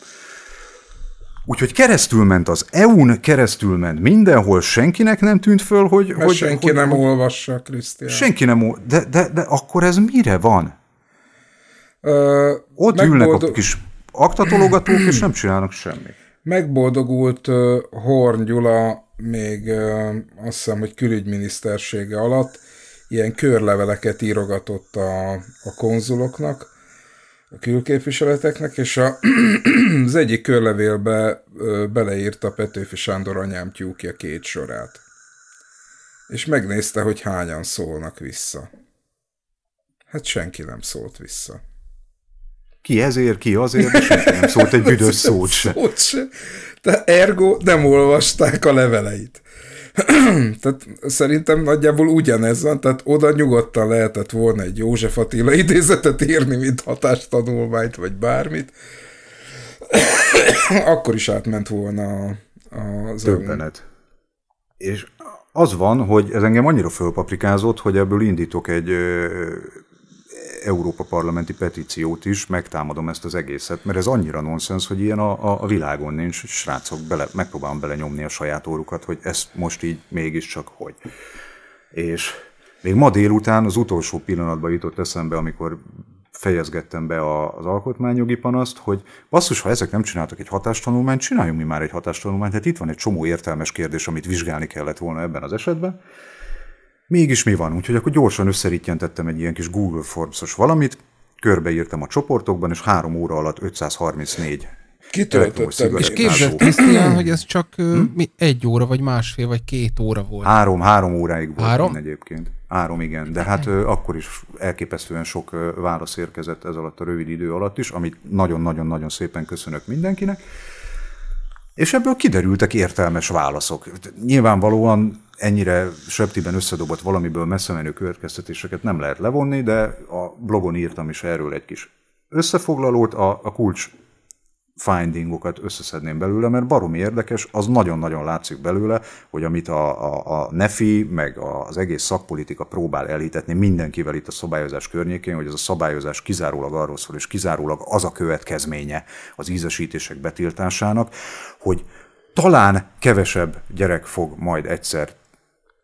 Úgyhogy keresztül ment az EU-n, keresztül ment mindenhol, senkinek nem tűnt föl, hogy... Mert hogy senki hogy, nem hogy, olvassa, Krisztián. Senki nem de, de, de akkor ez mire van? Ö, Ott megboldog... ülnek a kis aktatologatók, és nem csinálnak semmit. Megboldogult uh, Horn Gyula még uh, azt hiszem, hogy külügyminisztersége alatt ilyen körleveleket írogatott a, a konzuloknak, a külképviseleteknek, és a, [clears throat] az egyik körlevélbe uh, beleírta Petőfi Sándor anyám tyúkja két sorát. És megnézte, hogy hányan szólnak vissza. Hát senki nem szólt vissza. Ki ezért, ki azért, és nem szólt egy [laughs] büdös szót se. Szót se. De ergo nem olvasták a leveleit. [clears throat] tehát szerintem nagyjából ugyanez van, tehát oda nyugodtan lehetett volna egy József Attila idézetet írni, mint hatástanulmányt, vagy bármit. [clears throat] Akkor is átment volna a Többenet. És az van, hogy ez engem annyira fölpaprikázott, hogy ebből indítok egy Európa Parlamenti petíciót is, megtámadom ezt az egészet, mert ez annyira nonsens, hogy ilyen a, a, a világon nincs, srácok, bele, megpróbálom belenyomni a saját órukat, hogy ezt most így mégiscsak hogy. És még ma délután az utolsó pillanatban jutott eszembe, amikor fejezgettem be az alkotmányjogi panaszt, hogy basszus, ha ezek nem csináltak egy hatástanulmányt, csináljunk mi már egy hatástanulmányt, hát itt van egy csomó értelmes kérdés, amit vizsgálni kellett volna ebben az esetben, Mégis mi van? Úgyhogy akkor gyorsan összerítjentettem egy ilyen kis Google Forms-os valamit, körbeírtam a csoportokban, és három óra alatt 534 Kitöltöttem. És képzeld, Krisztián, hogy ez csak hmm? mi, egy óra, vagy másfél, vagy két óra volt. Három, három óráig volt három? egyébként. Három, igen. De hát ö, akkor is elképesztően sok ö, válasz érkezett ez alatt a rövid idő alatt is, amit nagyon-nagyon-nagyon szépen köszönök mindenkinek. És ebből kiderültek értelmes válaszok. Nyilvánvalóan ennyire söptiben összedobott valamiből messze menő következtetéseket nem lehet levonni, de a blogon írtam is erről egy kis összefoglalót, a, a kulcs findingokat összeszedném belőle, mert baromi érdekes, az nagyon-nagyon látszik belőle, hogy amit a, a, a NEFI, meg az egész szakpolitika próbál elhitetni mindenkivel itt a szabályozás környékén, hogy ez a szabályozás kizárólag arról szól, és kizárólag az a következménye az ízesítések betiltásának, hogy talán kevesebb gyerek fog majd egyszer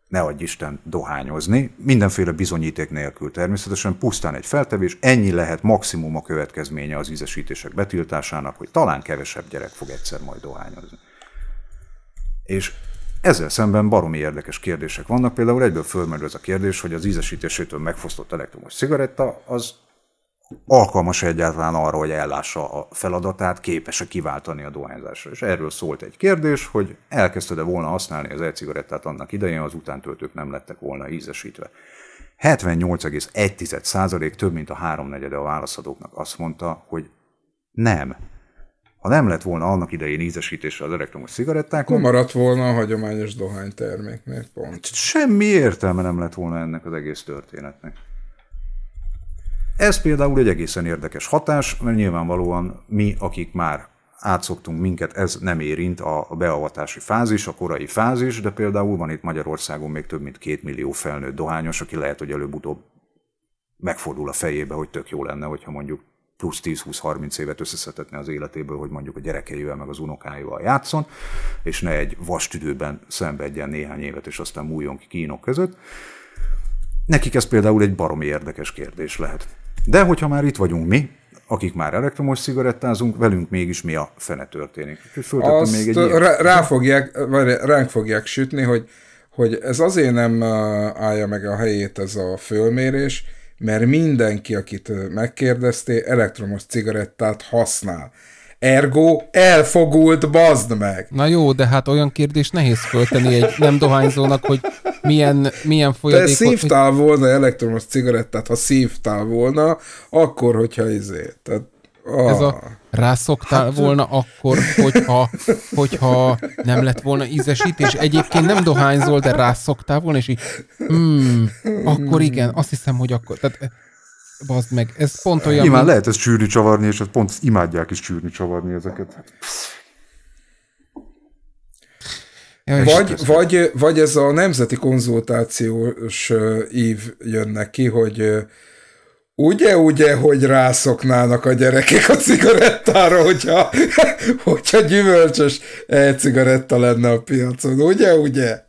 ne adj Isten dohányozni, mindenféle bizonyíték nélkül természetesen, pusztán egy feltevés, ennyi lehet maximum a következménye az ízesítések betiltásának, hogy talán kevesebb gyerek fog egyszer majd dohányozni. És ezzel szemben baromi érdekes kérdések vannak, például egyből fölmerül ez a kérdés, hogy az ízesítésétől megfosztott elektromos cigaretta az alkalmas egyáltalán arra, hogy ellássa a feladatát, képes-e kiváltani a dohányzásra. És erről szólt egy kérdés, hogy elkezdte e volna használni az e-cigarettát annak idején, az utántöltők nem lettek volna ízesítve. 78,1% több mint a háromnegyede a válaszadóknak azt mondta, hogy nem. Ha nem lett volna annak idején ízesítése az elektromos cigaretták... Akkor maradt volna a hagyományos dohányterméknél, pont. Hát semmi értelme nem lett volna ennek az egész történetnek. Ez például egy egészen érdekes hatás, mert nyilvánvalóan mi, akik már átszoktunk minket, ez nem érint a beavatási fázis, a korai fázis, de például van itt Magyarországon még több mint két millió felnőtt dohányos, aki lehet, hogy előbb-utóbb megfordul a fejébe, hogy tök jó lenne, hogyha mondjuk plusz 10-20-30 évet összeszedhetne az életéből, hogy mondjuk a gyerekeivel meg az unokáival játszon, és ne egy vastüdőben szenvedjen néhány évet, és aztán múljon ki kínok között. Nekik ez például egy baromi érdekes kérdés lehet. De hogyha már itt vagyunk mi, akik már elektromos cigarettázunk, velünk mégis mi a fene történik. Azt még egy rá, fogják, vagy ránk fogják sütni, hogy, hogy ez azért nem állja meg a helyét ez a fölmérés, mert mindenki, akit megkérdeztél, elektromos cigarettát használ. Ergo elfogult, bazd meg. Na jó, de hát olyan kérdés nehéz föltenni egy nem dohányzónak, hogy milyen, milyen folyadékot... Te szívtál volna elektromos cigarettát, ha szívtál volna, akkor, hogyha izé. Tehát, ah. Ez a rászoktál hát, volna akkor, hogyha, hogyha nem lett volna ízesítés. Egyébként nem dohányzol, de rászoktál volna, és így, hmm, akkor igen, azt hiszem, hogy akkor. Tehát Bazd meg, ez pont olyan... Nyilván mint... lehet ezt sűrű csavarni, és ezt hát pont imádják is sűrű csavarni ezeket. Ja, vagy, vagy, vagy ez a nemzeti konzultációs ív jön neki, hogy ugye, ugye, hogy rászoknának a gyerekek a cigarettára, hogyha, [laughs] hogyha gyümölcsös e-cigaretta lenne a piacon, ugye, ugye?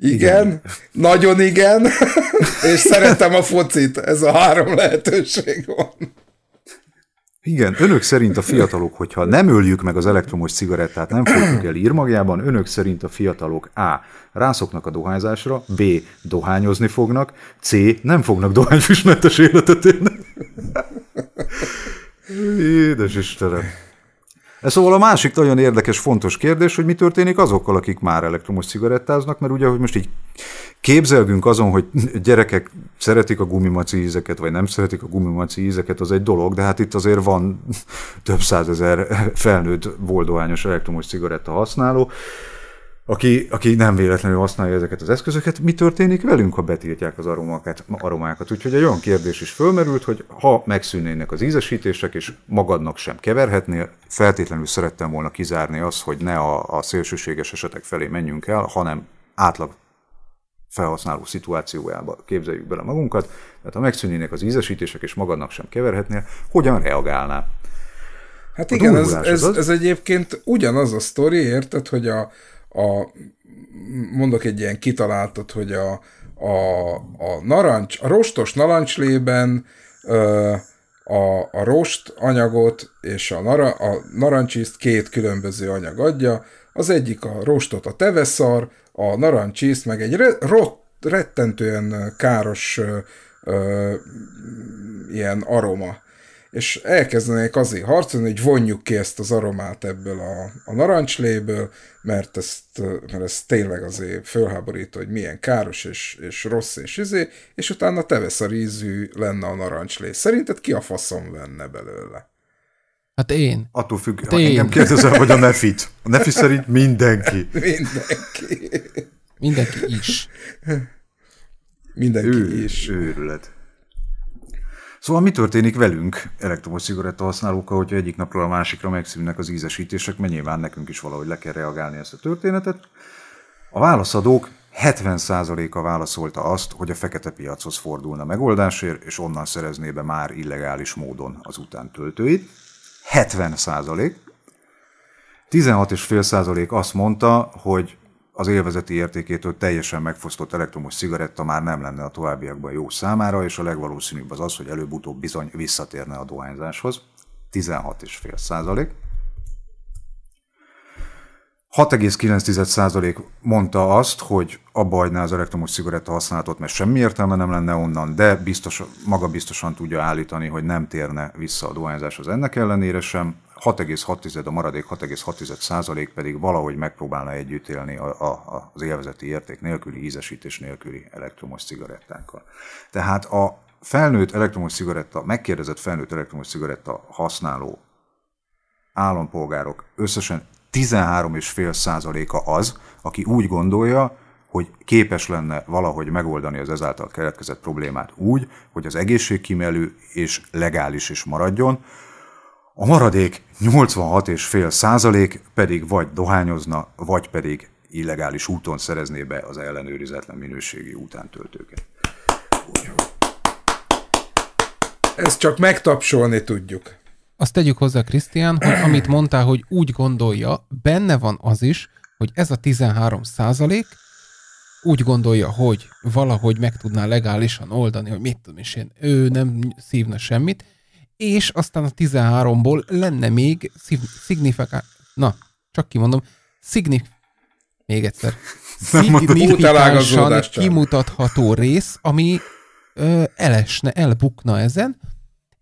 igen, igen. nagyon igen, [laughs] és szeretem a focit. Ez a három lehetőség van. Igen, önök szerint a fiatalok, hogyha nem öljük meg az elektromos cigarettát, nem fogjuk el írmagjában, önök szerint a fiatalok A. rászoknak a dohányzásra, B. dohányozni fognak, C. nem fognak dohányfüstmentes életet élni. [laughs] Édes Istenem. E szóval a másik nagyon érdekes, fontos kérdés, hogy mi történik azokkal, akik már elektromos cigarettáznak, mert ugye, hogy most így képzelgünk azon, hogy gyerekek szeretik a gumimaci ízeket, vagy nem szeretik a gumimaci ízeket, az egy dolog, de hát itt azért van több százezer felnőtt boldoányos elektromos cigaretta használó, aki, aki nem véletlenül használja ezeket az eszközöket, mi történik velünk, ha betiltják az aromákat, aromákat? Úgyhogy egy olyan kérdés is fölmerült, hogy ha megszűnnének az ízesítések, és magadnak sem keverhetnél, feltétlenül szerettem volna kizárni azt, hogy ne a, a szélsőséges esetek felé menjünk el, hanem átlag felhasználó szituációjába képzeljük bele magunkat, tehát ha megszűnnének az ízesítések, és magadnak sem keverhetnél, hogyan reagálnál? Hát a igen, ez, ez, ez egyébként ugyanaz a sztori, érted, hogy a, a, mondok egy ilyen kitaláltat, hogy a, a, a narancs, a rostos narancslében a, a rost anyagot és a, nara, a narancsiszt két különböző anyag adja. Az egyik a rostot a teveszar, a narancsiszt meg egy rott, rettentően káros ö, ö, ilyen aroma és elkezdenék azért harcolni, hogy vonjuk ki ezt az aromát ebből a, a narancsléből, mert, ezt, mert ez tényleg azért fölháborító, hogy milyen káros és, és rossz és izé, és utána te vesz a rízű lenne a narancslé. Szerinted ki a faszom venne belőle? Hát én. Attól függ, hát ha én. engem kérdezel, vagy a Nefit. A Nefi szerint mindenki. [laughs] Mindenki. Mindenki is. Mindenki Ő, is. Őrület. Szóval mi történik velünk, elektromos cigaretta használókkal, hogyha egyik napról a másikra megszűnnek az ízesítések, mert nyilván nekünk is valahogy le kell reagálni ezt a történetet. A válaszadók 70%-a válaszolta azt, hogy a fekete piachoz fordulna megoldásért, és onnan szerezné be már illegális módon az utántöltőit. 70%. 16,5% azt mondta, hogy az élvezeti értékétől teljesen megfosztott elektromos cigaretta már nem lenne a továbbiakban jó számára, és a legvalószínűbb az az, hogy előbb-utóbb bizony visszatérne a dohányzáshoz. 16,5 százalék. 6,9% mondta azt, hogy abba hagyná az elektromos cigaretta használatot, mert semmi értelme nem lenne onnan, de biztos, maga biztosan tudja állítani, hogy nem térne vissza a dohányzáshoz ennek ellenére sem. 6,6 a maradék 6,6 százalék pedig valahogy megpróbálna együtt élni a, a, az élvezeti érték nélküli, ízesítés nélküli elektromos cigarettákkal. Tehát a felnőtt elektromos cigaretta, megkérdezett felnőtt elektromos cigaretta használó állampolgárok összesen 13,5 százaléka az, aki úgy gondolja, hogy képes lenne valahogy megoldani az ezáltal keletkezett problémát úgy, hogy az egészségkímelő és legális is maradjon, a maradék 86,5 százalék pedig vagy dohányozna, vagy pedig illegális úton szerezné be az ellenőrizetlen minőségi utántöltőket. Ezt csak megtapsolni tudjuk. Azt tegyük hozzá, Krisztián, hogy amit mondtál, hogy úgy gondolja, benne van az is, hogy ez a 13 százalék úgy gondolja, hogy valahogy meg tudná legálisan oldani, hogy mit tudom is én, ő nem szívna semmit, és aztán a 13-ból lenne még szignifikán... Na, csak kimondom, szignif... Még egyszer. [laughs] Szignifikánsan kimutatható rész, ami ö, elesne, elbukna ezen,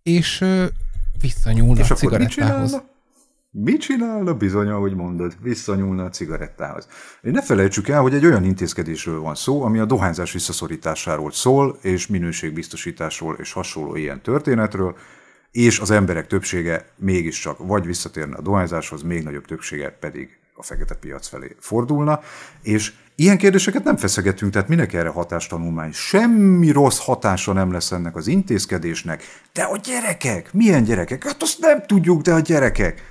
és ö, visszanyúlna és a cigarettához. Mit mi csinálna bizony, ahogy mondod, visszanyúlna a cigarettához. Én Ne felejtsük el, hogy egy olyan intézkedésről van szó, ami a dohányzás visszaszorításáról szól, és minőségbiztosításról és hasonló ilyen történetről, és az emberek többsége mégiscsak vagy visszatérne a dohányzáshoz, még nagyobb többsége pedig a fekete piac felé fordulna, és ilyen kérdéseket nem feszegetünk, tehát minek erre hatástanulmány? Semmi rossz hatása nem lesz ennek az intézkedésnek, de a gyerekek, milyen gyerekek? Hát azt nem tudjuk, de a gyerekek.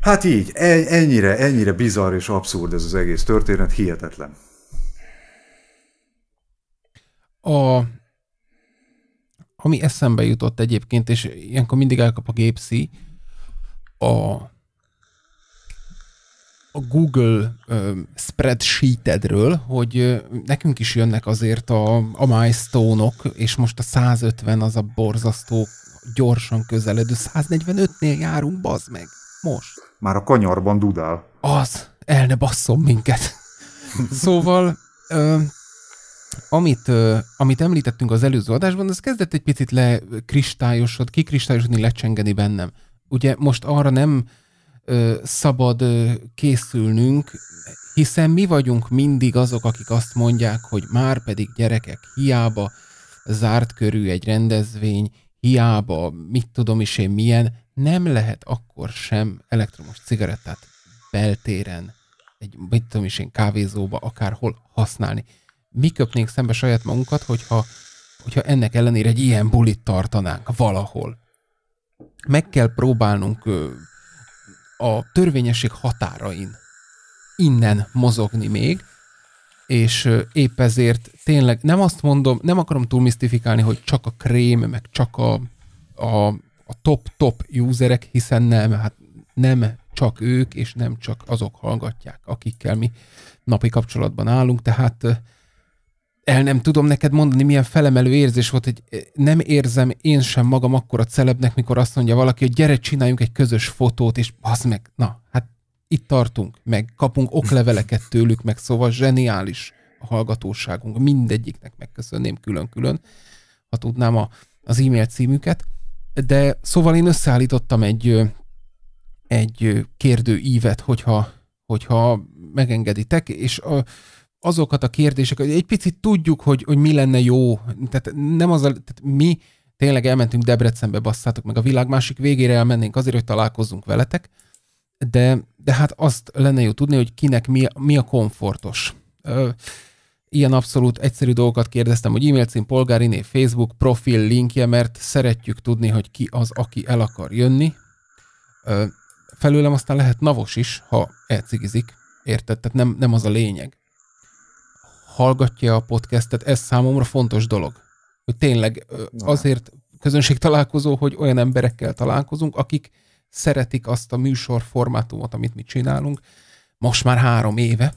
Hát így, e, ennyire, ennyire bizarr és abszurd ez az egész történet, hihetetlen. A ami eszembe jutott egyébként, és ilyenkor mindig elkap a gépszi, a, a Google uh, spreadsheetedről, hogy uh, nekünk is jönnek azért a, a milestone-ok, és most a 150 az a borzasztó gyorsan közeledő, 145-nél járunk, bazd meg, most. Már a kanyarban dudál. Az, el ne basszom minket. szóval uh, amit, amit említettünk az előző adásban, az kezdett egy picit lekristályosod, kikristályosodni, lecsengeni bennem. Ugye most arra nem ö, szabad ö, készülnünk, hiszen mi vagyunk mindig azok, akik azt mondják, hogy már pedig gyerekek hiába zárt körű egy rendezvény, hiába mit tudom is én milyen, nem lehet akkor sem elektromos cigarettát beltéren, egy mit tudom is én kávézóba, akárhol használni mi köpnénk szembe saját magunkat, hogyha, hogyha ennek ellenére egy ilyen bulit tartanánk valahol. Meg kell próbálnunk ö, a törvényesség határain innen mozogni még, és épp ezért tényleg nem azt mondom, nem akarom túl misztifikálni, hogy csak a krém, meg csak a, a, a top-top userek, hiszen nem, hát nem csak ők, és nem csak azok hallgatják, akikkel mi napi kapcsolatban állunk, tehát el nem tudom neked mondani, milyen felemelő érzés volt, hogy eh, nem érzem én sem magam a celebnek, mikor azt mondja valaki, hogy gyere, csináljunk egy közös fotót, és az meg, na, hát itt tartunk, meg kapunk okleveleket tőlük, meg szóval zseniális a hallgatóságunk. Mindegyiknek megköszönném külön-külön, ha tudnám a, az e-mail címüket. De szóval én összeállítottam egy, egy kérdőívet, hogyha, hogyha megengeditek, és a, azokat a kérdéseket, egy picit tudjuk, hogy, hogy mi lenne jó, tehát nem az, a, tehát mi tényleg elmentünk Debrecenbe, basszátok meg a világ másik végére elmennénk azért, hogy találkozzunk veletek, de, de hát azt lenne jó tudni, hogy kinek mi, mi a komfortos. Ö, ilyen abszolút egyszerű dolgokat kérdeztem, hogy e-mail cím, polgári név, Facebook, profil linkje, mert szeretjük tudni, hogy ki az, aki el akar jönni. Ö, felőlem aztán lehet navos is, ha elcigizik, érted? Tehát nem, nem az a lényeg hallgatja a podcastet, ez számomra fontos dolog. Hogy tényleg azért közönség találkozó, hogy olyan emberekkel találkozunk, akik szeretik azt a műsor formátumot, amit mi csinálunk, most már három éve,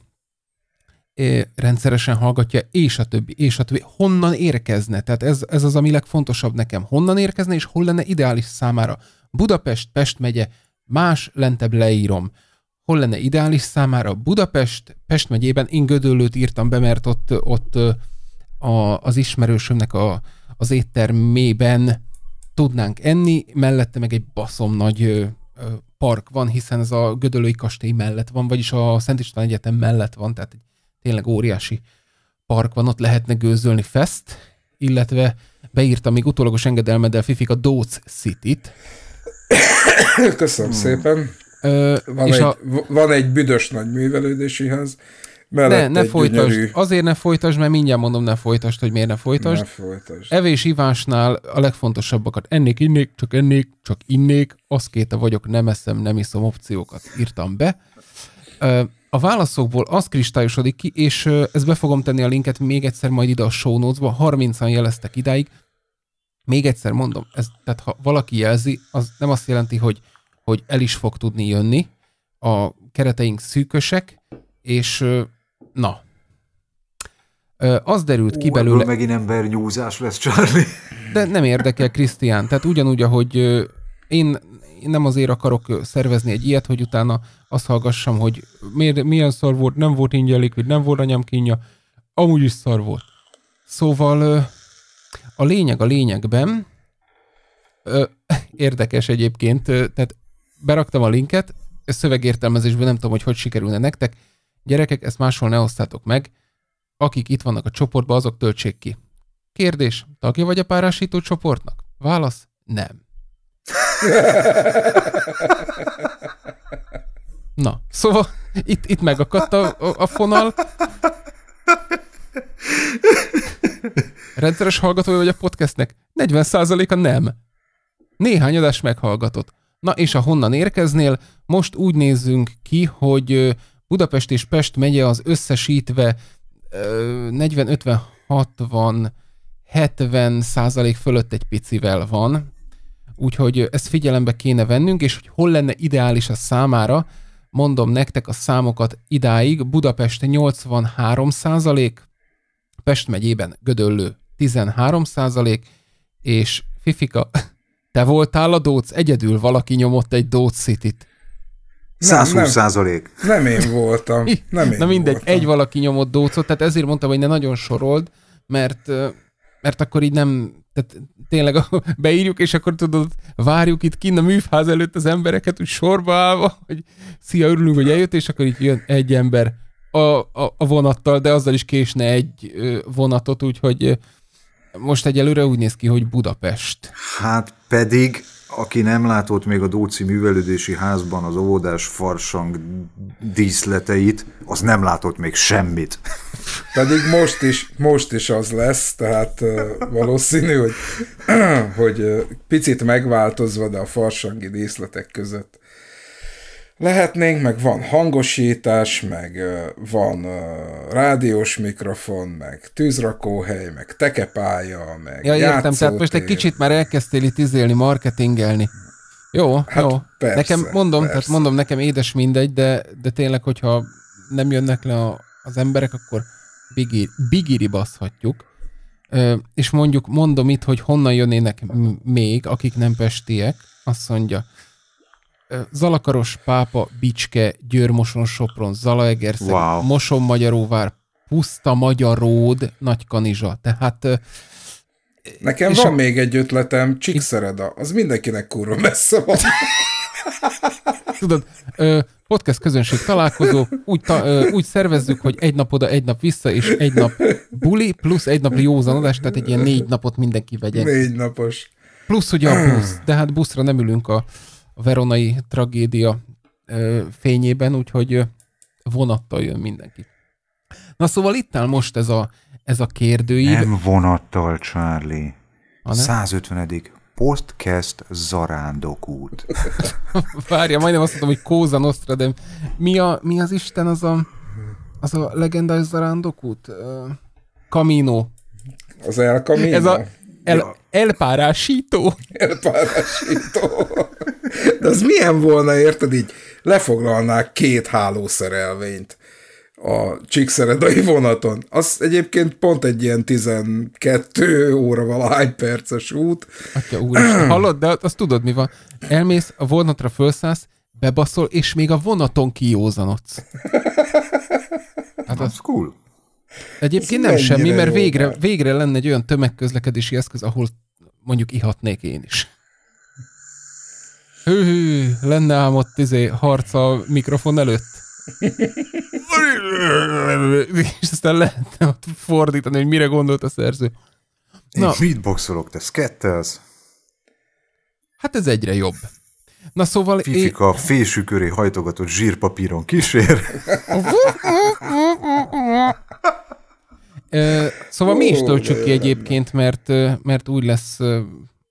rendszeresen hallgatja, és a többi, és a többi. Honnan érkezne? Tehát ez, ez az, ami legfontosabb nekem. Honnan érkezne, és hol lenne ideális számára? Budapest, Pest megye, más lentebb leírom hol lenne ideális számára Budapest, Pest megyében, én Gödöllőt írtam be, mert ott, ott a, az ismerősömnek a, az éttermében tudnánk enni, mellette meg egy baszom nagy park van, hiszen ez a Gödöllői kastély mellett van, vagyis a Szent István Egyetem mellett van, tehát egy tényleg óriási park van, ott lehetne gőzölni fest, illetve beírtam még utólagos engedelmeddel Fifik a Dóc City-t. Köszönöm hmm. szépen. Ö, van, és egy, a... van egy büdös nagy művelődési ház, ne, ne folytasd. Gyönyörű... Azért ne folytasd, mert mindjárt mondom, ne folytasd, hogy miért ne folytasd. Ne folytasd. Evés ivásnál a legfontosabbakat ennék, innék, csak ennék, csak innék, az kéte vagyok, nem eszem, nem iszom opciókat írtam be. A válaszokból az kristályosodik ki, és ezt be fogom tenni a linket még egyszer majd ide a show notes-ba, 30-an jeleztek idáig. Még egyszer mondom, ez, tehát ha valaki jelzi, az nem azt jelenti, hogy hogy el is fog tudni jönni, a kereteink szűkösek, és na, az derült Ú, ki belőle... megint nyúzás lesz, Charlie. De nem érdekel, Krisztián. Tehát ugyanúgy, ahogy én nem azért akarok szervezni egy ilyet, hogy utána azt hallgassam, hogy miért, milyen szar volt, nem volt ingyelik, vagy nem volt anyám kínja, amúgy is szar volt. Szóval a lényeg a lényegben, [laughs] érdekes egyébként, tehát beraktam a linket, ez szövegértelmezésben nem tudom, hogy hogy sikerülne nektek. Gyerekek, ezt máshol ne osztátok meg. Akik itt vannak a csoportban, azok töltsék ki. Kérdés, tagja vagy a párásító csoportnak? Válasz, nem. [laughs] Na, szóval itt, itt megakadt a, a, a fonal. Rendszeres hallgatója vagy a podcastnek? 40%-a nem. Néhány adás meghallgatott. Na és a honnan érkeznél, most úgy nézzünk ki, hogy Budapest és Pest megye az összesítve 40, 50, 60, 70 százalék fölött egy picivel van, úgyhogy ezt figyelembe kéne vennünk, és hogy hol lenne ideális a számára, mondom nektek a számokat idáig, Budapest 83 százalék, Pest megyében Gödöllő 13 százalék, és Fifika te voltál a dóc, egyedül valaki nyomott egy dóc City-t. 120 százalék. Nem, nem én voltam. [laughs] Nem én Na mindegy, voltam. egy valaki nyomott dócot, tehát ezért mondtam, hogy ne nagyon sorold, mert, mert akkor így nem, tehát tényleg [laughs] beírjuk, és akkor tudod, várjuk itt kint a műfáz előtt az embereket, úgy sorba állva, hogy szia, örülünk, hogy eljött, és akkor itt jön egy ember a, a, a vonattal, de azzal is késne egy vonatot, úgyhogy most egyelőre úgy néz ki, hogy Budapest. Hát pedig, aki nem látott még a Dóci Művelődési Házban az óvodás farsang díszleteit, az nem látott még semmit. Pedig most is, most is az lesz, tehát valószínű, hogy, hogy picit megváltozva, de a farsangi díszletek között lehetnénk, meg van hangosítás, meg van rádiós mikrofon, meg tűzrakóhely, meg tekepálya, meg Ja, értem, tehát most egy kicsit már elkezdtél itt izélni, marketingelni. Jó, hát jó. Persze, nekem mondom, persze. tehát mondom, nekem édes mindegy, de, de tényleg, hogyha nem jönnek le a, az emberek, akkor bigiri baszhatjuk. Ö, és mondjuk, mondom itt, hogy honnan jönnének még, akik nem pestiek, azt mondja, Zalakaros, Pápa, Bicske, Győrmoson, Sopron, Zalaegerszeg, wow. Moson, Magyaróvár, Puszta, Magyaród, Nagykanizsa. Tehát Nekem van a... még egy ötletem, Csíkszereda. Az mindenkinek kurva messze van. [laughs] Tudod, podcast közönség találkozó, úgy, ta, úgy szervezzük, hogy egy nap oda, egy nap vissza, és egy nap buli, plusz egy nap józanodás, tehát egy ilyen négy napot mindenki vegye. Négy napos. Plusz ugye a busz, de hát buszra nem ülünk a a veronai tragédia fényében, úgyhogy vonattal jön mindenki. Na szóval itt áll most ez a, ez a kérdőív. Nem vonattal, Charlie. A 150. Podcast zarándokút. [laughs] Várja, majdnem azt mondtam, hogy Kóza Nostra, de mi, a, mi az Isten az a, az a legendás zarándokút? Camino. Az El Camino? Ez a El, ja. elpárásító. Elpárásító. De az milyen volna, érted, így lefoglalnák két hálószerelvényt a csíkszeredai vonaton. Az egyébként pont egy ilyen 12 óra valahány perces út. Atya úr, [clears throat] hallod, de azt tudod mi van. Elmész, a vonatra felszállsz, bebaszol, és még a vonaton kiózanodsz. [laughs] Hát az, cool. Egyébként Ez nem semmi, mert végre, végre lenne egy olyan tömegközlekedési eszköz, ahol mondjuk ihatnék én is hű, hű lenne ám ott izé, harc a mikrofon előtt. és aztán lehetne ott fordítani, hogy mire gondolt a szerző. Na, Én boxolok, te skettelsz? Hát ez egyre jobb. Na szóval... Fifika é... fésű köré hajtogatott zsírpapíron kísér. [laughs] szóval mi is töltsük ki egyébként, mert, mert úgy lesz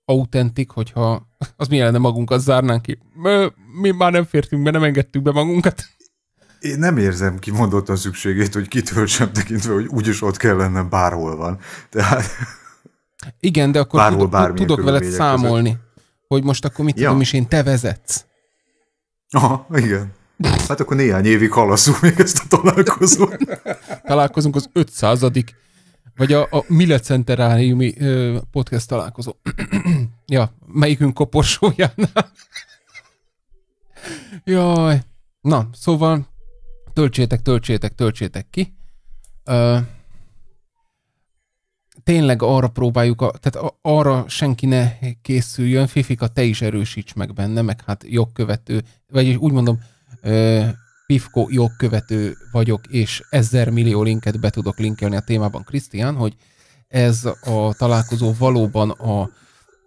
autentik, hogyha az mi lenne magunkat zárnánk ki? Mi már nem fértünk be, nem engedtük be magunkat. Én nem érzem kimondottan szükségét, hogy kitöltsem tekintve, hogy úgyis ott kell lennem, bárhol van. Tehát... Igen, de akkor bárhol, tudok, tudok veled számolni, között. hogy most akkor mit ja. tudom is én, te vezetsz. Aha, igen. Hát akkor néhány évig halasszunk még ezt a találkozót. Találkozunk az 500. Vagy a, a Millet Centeráriumi podcast találkozó. [clears throat] ja, melyikünk koporsójánál. [laughs] Jaj. Na, szóval töltsétek, töltsétek, töltsétek ki. Ö, tényleg arra próbáljuk, a, tehát arra senki ne készüljön, Fifika, te is erősíts meg benne, meg hát jogkövető, vagy úgy mondom, ö, pifko jogkövető vagyok, és ezer millió linket be tudok linkelni a témában, Krisztián, hogy ez a találkozó valóban a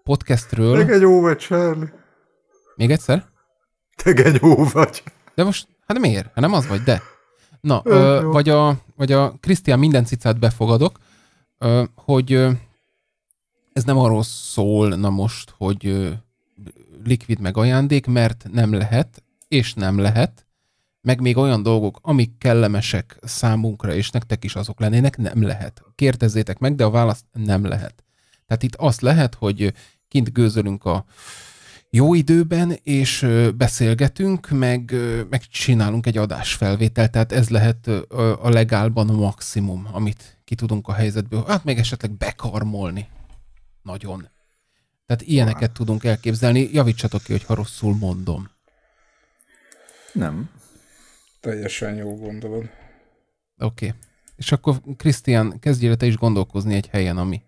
podcastről... egy óvagy, Charlie. Még egyszer? egy óvagy. De most, hát miért? Hát nem az vagy, de. Na, ö, ö, jó. vagy a, vagy a Krisztián minden cicát befogadok, ö, hogy ö, ez nem arról szólna most, hogy ö, likvid meg ajándék, mert nem lehet, és nem lehet, meg még olyan dolgok, amik kellemesek számunkra, és nektek is azok lennének, nem lehet. Kérdezzétek meg, de a választ nem lehet. Tehát itt azt lehet, hogy kint gőzölünk a jó időben, és beszélgetünk, meg, meg csinálunk egy adásfelvételt, tehát ez lehet a legálban a maximum, amit ki tudunk a helyzetből. Hát még esetleg bekarmolni. Nagyon. Tehát ilyeneket tudunk elképzelni. Javítsatok ki, hogyha rosszul mondom. Nem. Teljesen jó gondolod. Oké. Okay. És akkor, Krisztián, kezdjél te is gondolkozni egy helyen, ami,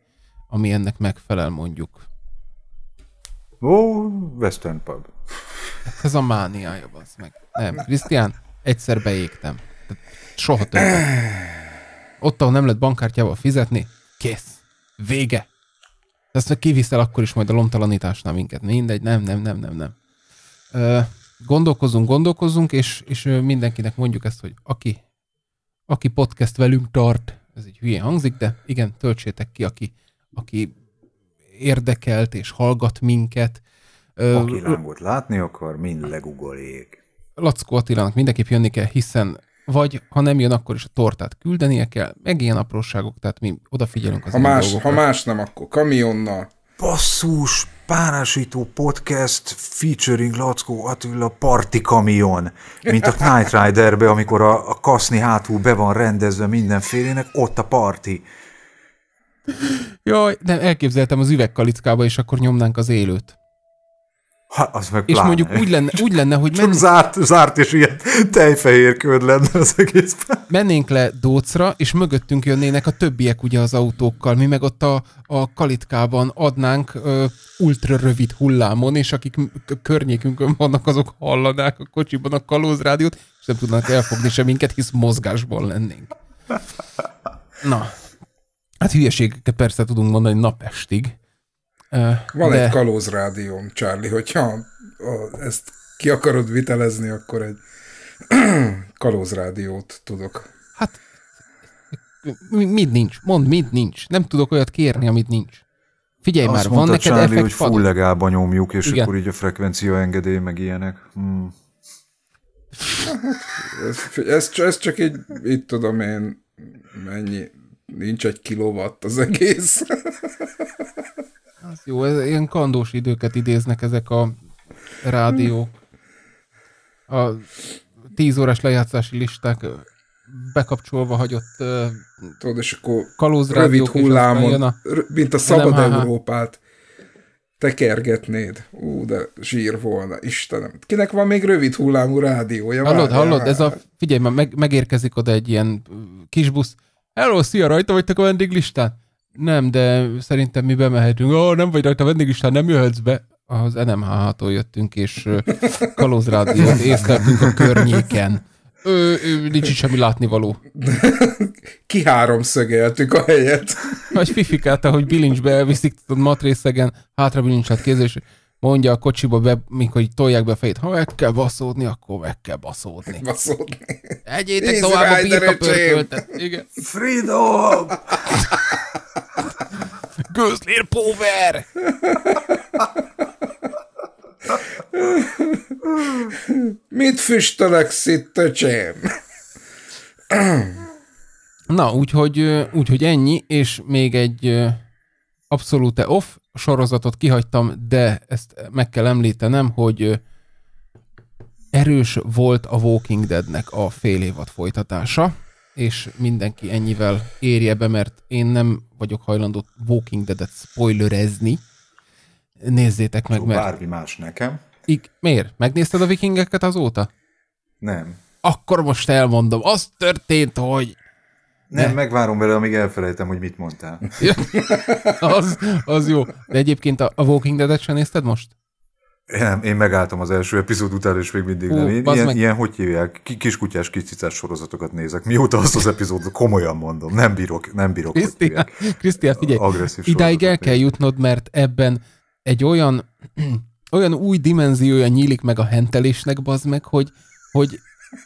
ami ennek megfelel, mondjuk. Ó, Western Pub. Hát ez a mániája, az meg. Nem, Krisztián, egyszer beégtem. Tehát soha többet. Ott, ahol nem lehet bankkártyával fizetni, kész. Vége. Ezt meg kiviszel akkor is majd a lomtalanításnál minket. Mindegy, nem, nem, nem, nem, nem. Ö, gondolkozunk, gondolkozunk, és, és mindenkinek mondjuk ezt, hogy aki, aki podcast velünk tart, ez így hülyén hangzik, de igen, töltsétek ki, aki, aki érdekelt és hallgat minket. Aki lángot látni akar, mind legugoljék. Lackó Attilának mindenképp jönni kell, hiszen vagy ha nem jön, akkor is a tortát küldenie kell, meg ilyen apróságok, tehát mi odafigyelünk az ha más, dolgokra. Ha más nem, akkor kamionnal. Basszus, párásító podcast featuring Lackó Attila parti kamion, mint a Knight Riderbe, amikor a, a kaszni hátul be van rendezve mindenfélének, ott a parti. Jaj, de elképzeltem az üvegkalickába, és akkor nyomnánk az élőt. Ha, hát, az meg pláne. És mondjuk úgy lenne, úgy lenne hogy mennénk... zárt, zárt és ilyen tejfehér köd lenne az egészben. Mennénk le Dócra, és mögöttünk jönnének a többiek ugye az autókkal. Mi meg ott a, a kalitkában adnánk ö, ultra rövid hullámon, és akik környékünkön vannak, azok hallanák a kocsiban a kalózrádiót, és nem tudnak elfogni sem minket, hisz mozgásban lennénk. Na, hát hülyeségeket persze tudunk mondani napestig, van de... egy kalóz rádióm, Charlie, hogyha ezt ki akarod vitelezni, akkor egy [clears throat] kalóz rádiót tudok. Hát, mit nincs? Mondd, mit nincs? Nem tudok olyat kérni, amit nincs. Figyelj Azt már, van neked Charlie, effekt hogy full legálba nyomjuk, és Igen. akkor így a frekvencia engedély, meg ilyenek. Hmm. ez, ez, ez csak egy, itt tudom én, mennyi, nincs egy kilowatt az egész. [laughs] Ez jó, ez, ilyen kandós időket idéznek ezek a rádiók. A tíz órás lejátszási listák bekapcsolva hagyott uh, Tudod, és akkor rövid hullámon, a... mint a Szabad NMHH. Európát tekergetnéd. Ú, de zsír volna, Istenem. Kinek van még rövid hullámú rádiója? Hallod, Várjál hallod, ez a, figyelj, meg, megérkezik oda egy ilyen kis busz. Hello, szia, rajta vagytok a vendéglistán? Nem, de szerintem mi bemehetünk. Ó, oh, nem vagy rajta vendégistán, nem jöhetsz be. Az NMH-tól jöttünk, és kalózrádiót észleltünk a környéken. Ö, ö, nincs itt semmi látnivaló. [laughs] Kiháromszögéltük a helyet. Vagy fifikálta, hogy bilincsbe elviszik tudod, matrészegen, hátra bilincsát kézés, mondja a kocsiba, be, mikor így tolják be a fejét, ha meg kell baszódni, akkor meg kell baszódni. Baszódni. Egyétek tovább a birka pörköltet. Igen. Freedom! [laughs] power! Mit füstölöksz szitte csém? Na, úgyhogy, úgyhogy ennyi, és még egy abszolút off sorozatot kihagytam, de ezt meg kell említenem, hogy erős volt a Walking Deadnek a fél évad folytatása és mindenki ennyivel érje be, mert én nem vagyok hajlandó Walking Dead-et spoilerezni. Nézzétek meg, mert... Bármi más nekem. Ig- miért? Megnézted a vikingeket azóta? Nem. Akkor most elmondom. Az történt, hogy... Nem, ne. megvárom vele, amíg elfelejtem, hogy mit mondtál. [laughs] Ja, az, az jó. De egyébként a, a Walking Dead-et sem nézted most? nem, én megálltam az első epizód után, és még mindig Hú, nem. Én ilyen, meg... ilyen, hogy hívják, kiskutyás kicicás sorozatokat nézek. Mióta az az epizód, komolyan mondom, nem bírok, nem bírok. Krisztián, Krisztián [laughs] hát figyelj, Agresszív idáig el kell jutnod, mert ebben egy olyan, [clears throat] olyan új dimenziója nyílik meg a hentelésnek, bazd meg, hogy, hogy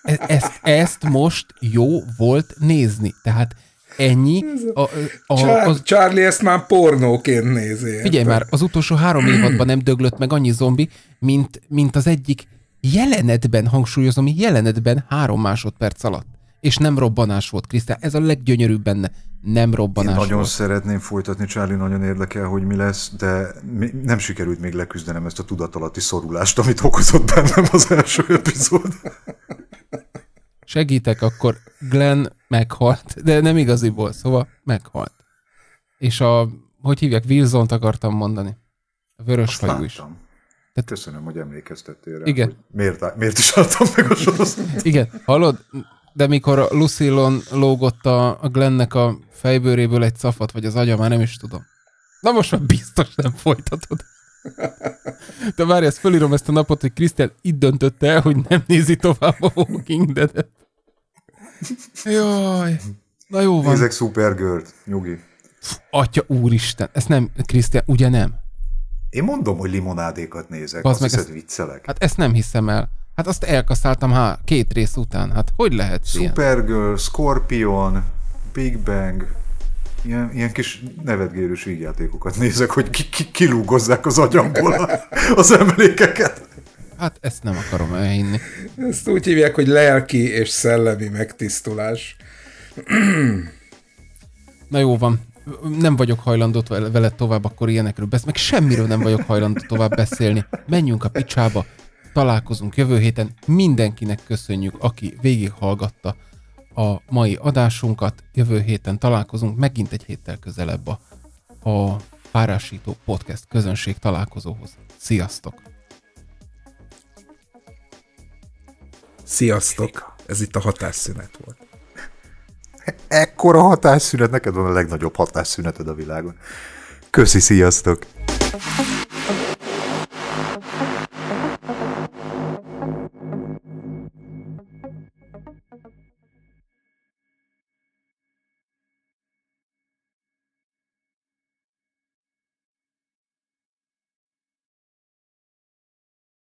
e-, ezt, ezt most jó volt nézni. Tehát ennyi. A, a, Char- a, Charlie ezt már pornóként nézi. Figyelj már, az utolsó három évadban nem döglött meg annyi zombi, mint, mint az egyik jelenetben, hangsúlyozom, jelenetben három másodperc alatt. És nem robbanás volt, Krisztál. Ez a leggyönyörűbb benne. Nem robbanás Én nagyon volt. szeretném folytatni, Charlie nagyon érdekel, hogy mi lesz, de mi, nem sikerült még leküzdenem ezt a tudatalatti szorulást, amit okozott bennem az első epizód segítek, akkor Glenn meghalt, de nem igaziból, szóval meghalt. És a, hogy hívják, wilson akartam mondani. A vörös fajú is. Tehát, Köszönöm, hogy emlékeztettél rá, igen. Hogy miért, miért is adtam meg a sorozat. Igen, hallod? De mikor a Lucillon lógott a, Glennnek Glennek a fejbőréből egy szafat, vagy az agya, már nem is tudom. Na most már biztos nem folytatod. [laughs] De várj, ezt fölírom ezt a napot, hogy Krisztel itt döntötte el, hogy nem nézi tovább a Walking Dead-et. Jaj. Na jó van. Nézek Supergirl-t, nyugi. Atya úristen, ez nem, Krisztel, ugye nem? Én mondom, hogy limonádékat nézek, Basz, azt meg hiszed, ezt, viccelek. Hát ezt nem hiszem el. Hát azt elkaszáltam há, két rész után. Hát hogy lehet Supergirl, ilyen? Scorpion, Big Bang, ilyen, ilyen kis nevetgérős vígjátékokat nézek, hogy ki, ki, kilúgozzák az agyamból az emlékeket. Hát ezt nem akarom elhinni. Ezt úgy hívják, hogy lelki és szellemi megtisztulás. Na jó van, nem vagyok hajlandó veled tovább akkor ilyenekről beszélni, meg semmiről nem vagyok hajlandó tovább beszélni. Menjünk a picsába, találkozunk jövő héten. Mindenkinek köszönjük, aki végighallgatta a mai adásunkat. Jövő héten találkozunk, megint egy héttel közelebb a, a Párásító Podcast közönség találkozóhoz. Sziasztok! Sziasztok! Ez itt a hatásszünet volt. [laughs] Ekkora hatásszünet, neked van a legnagyobb hatásszüneted a világon. Köszi, sziasztok!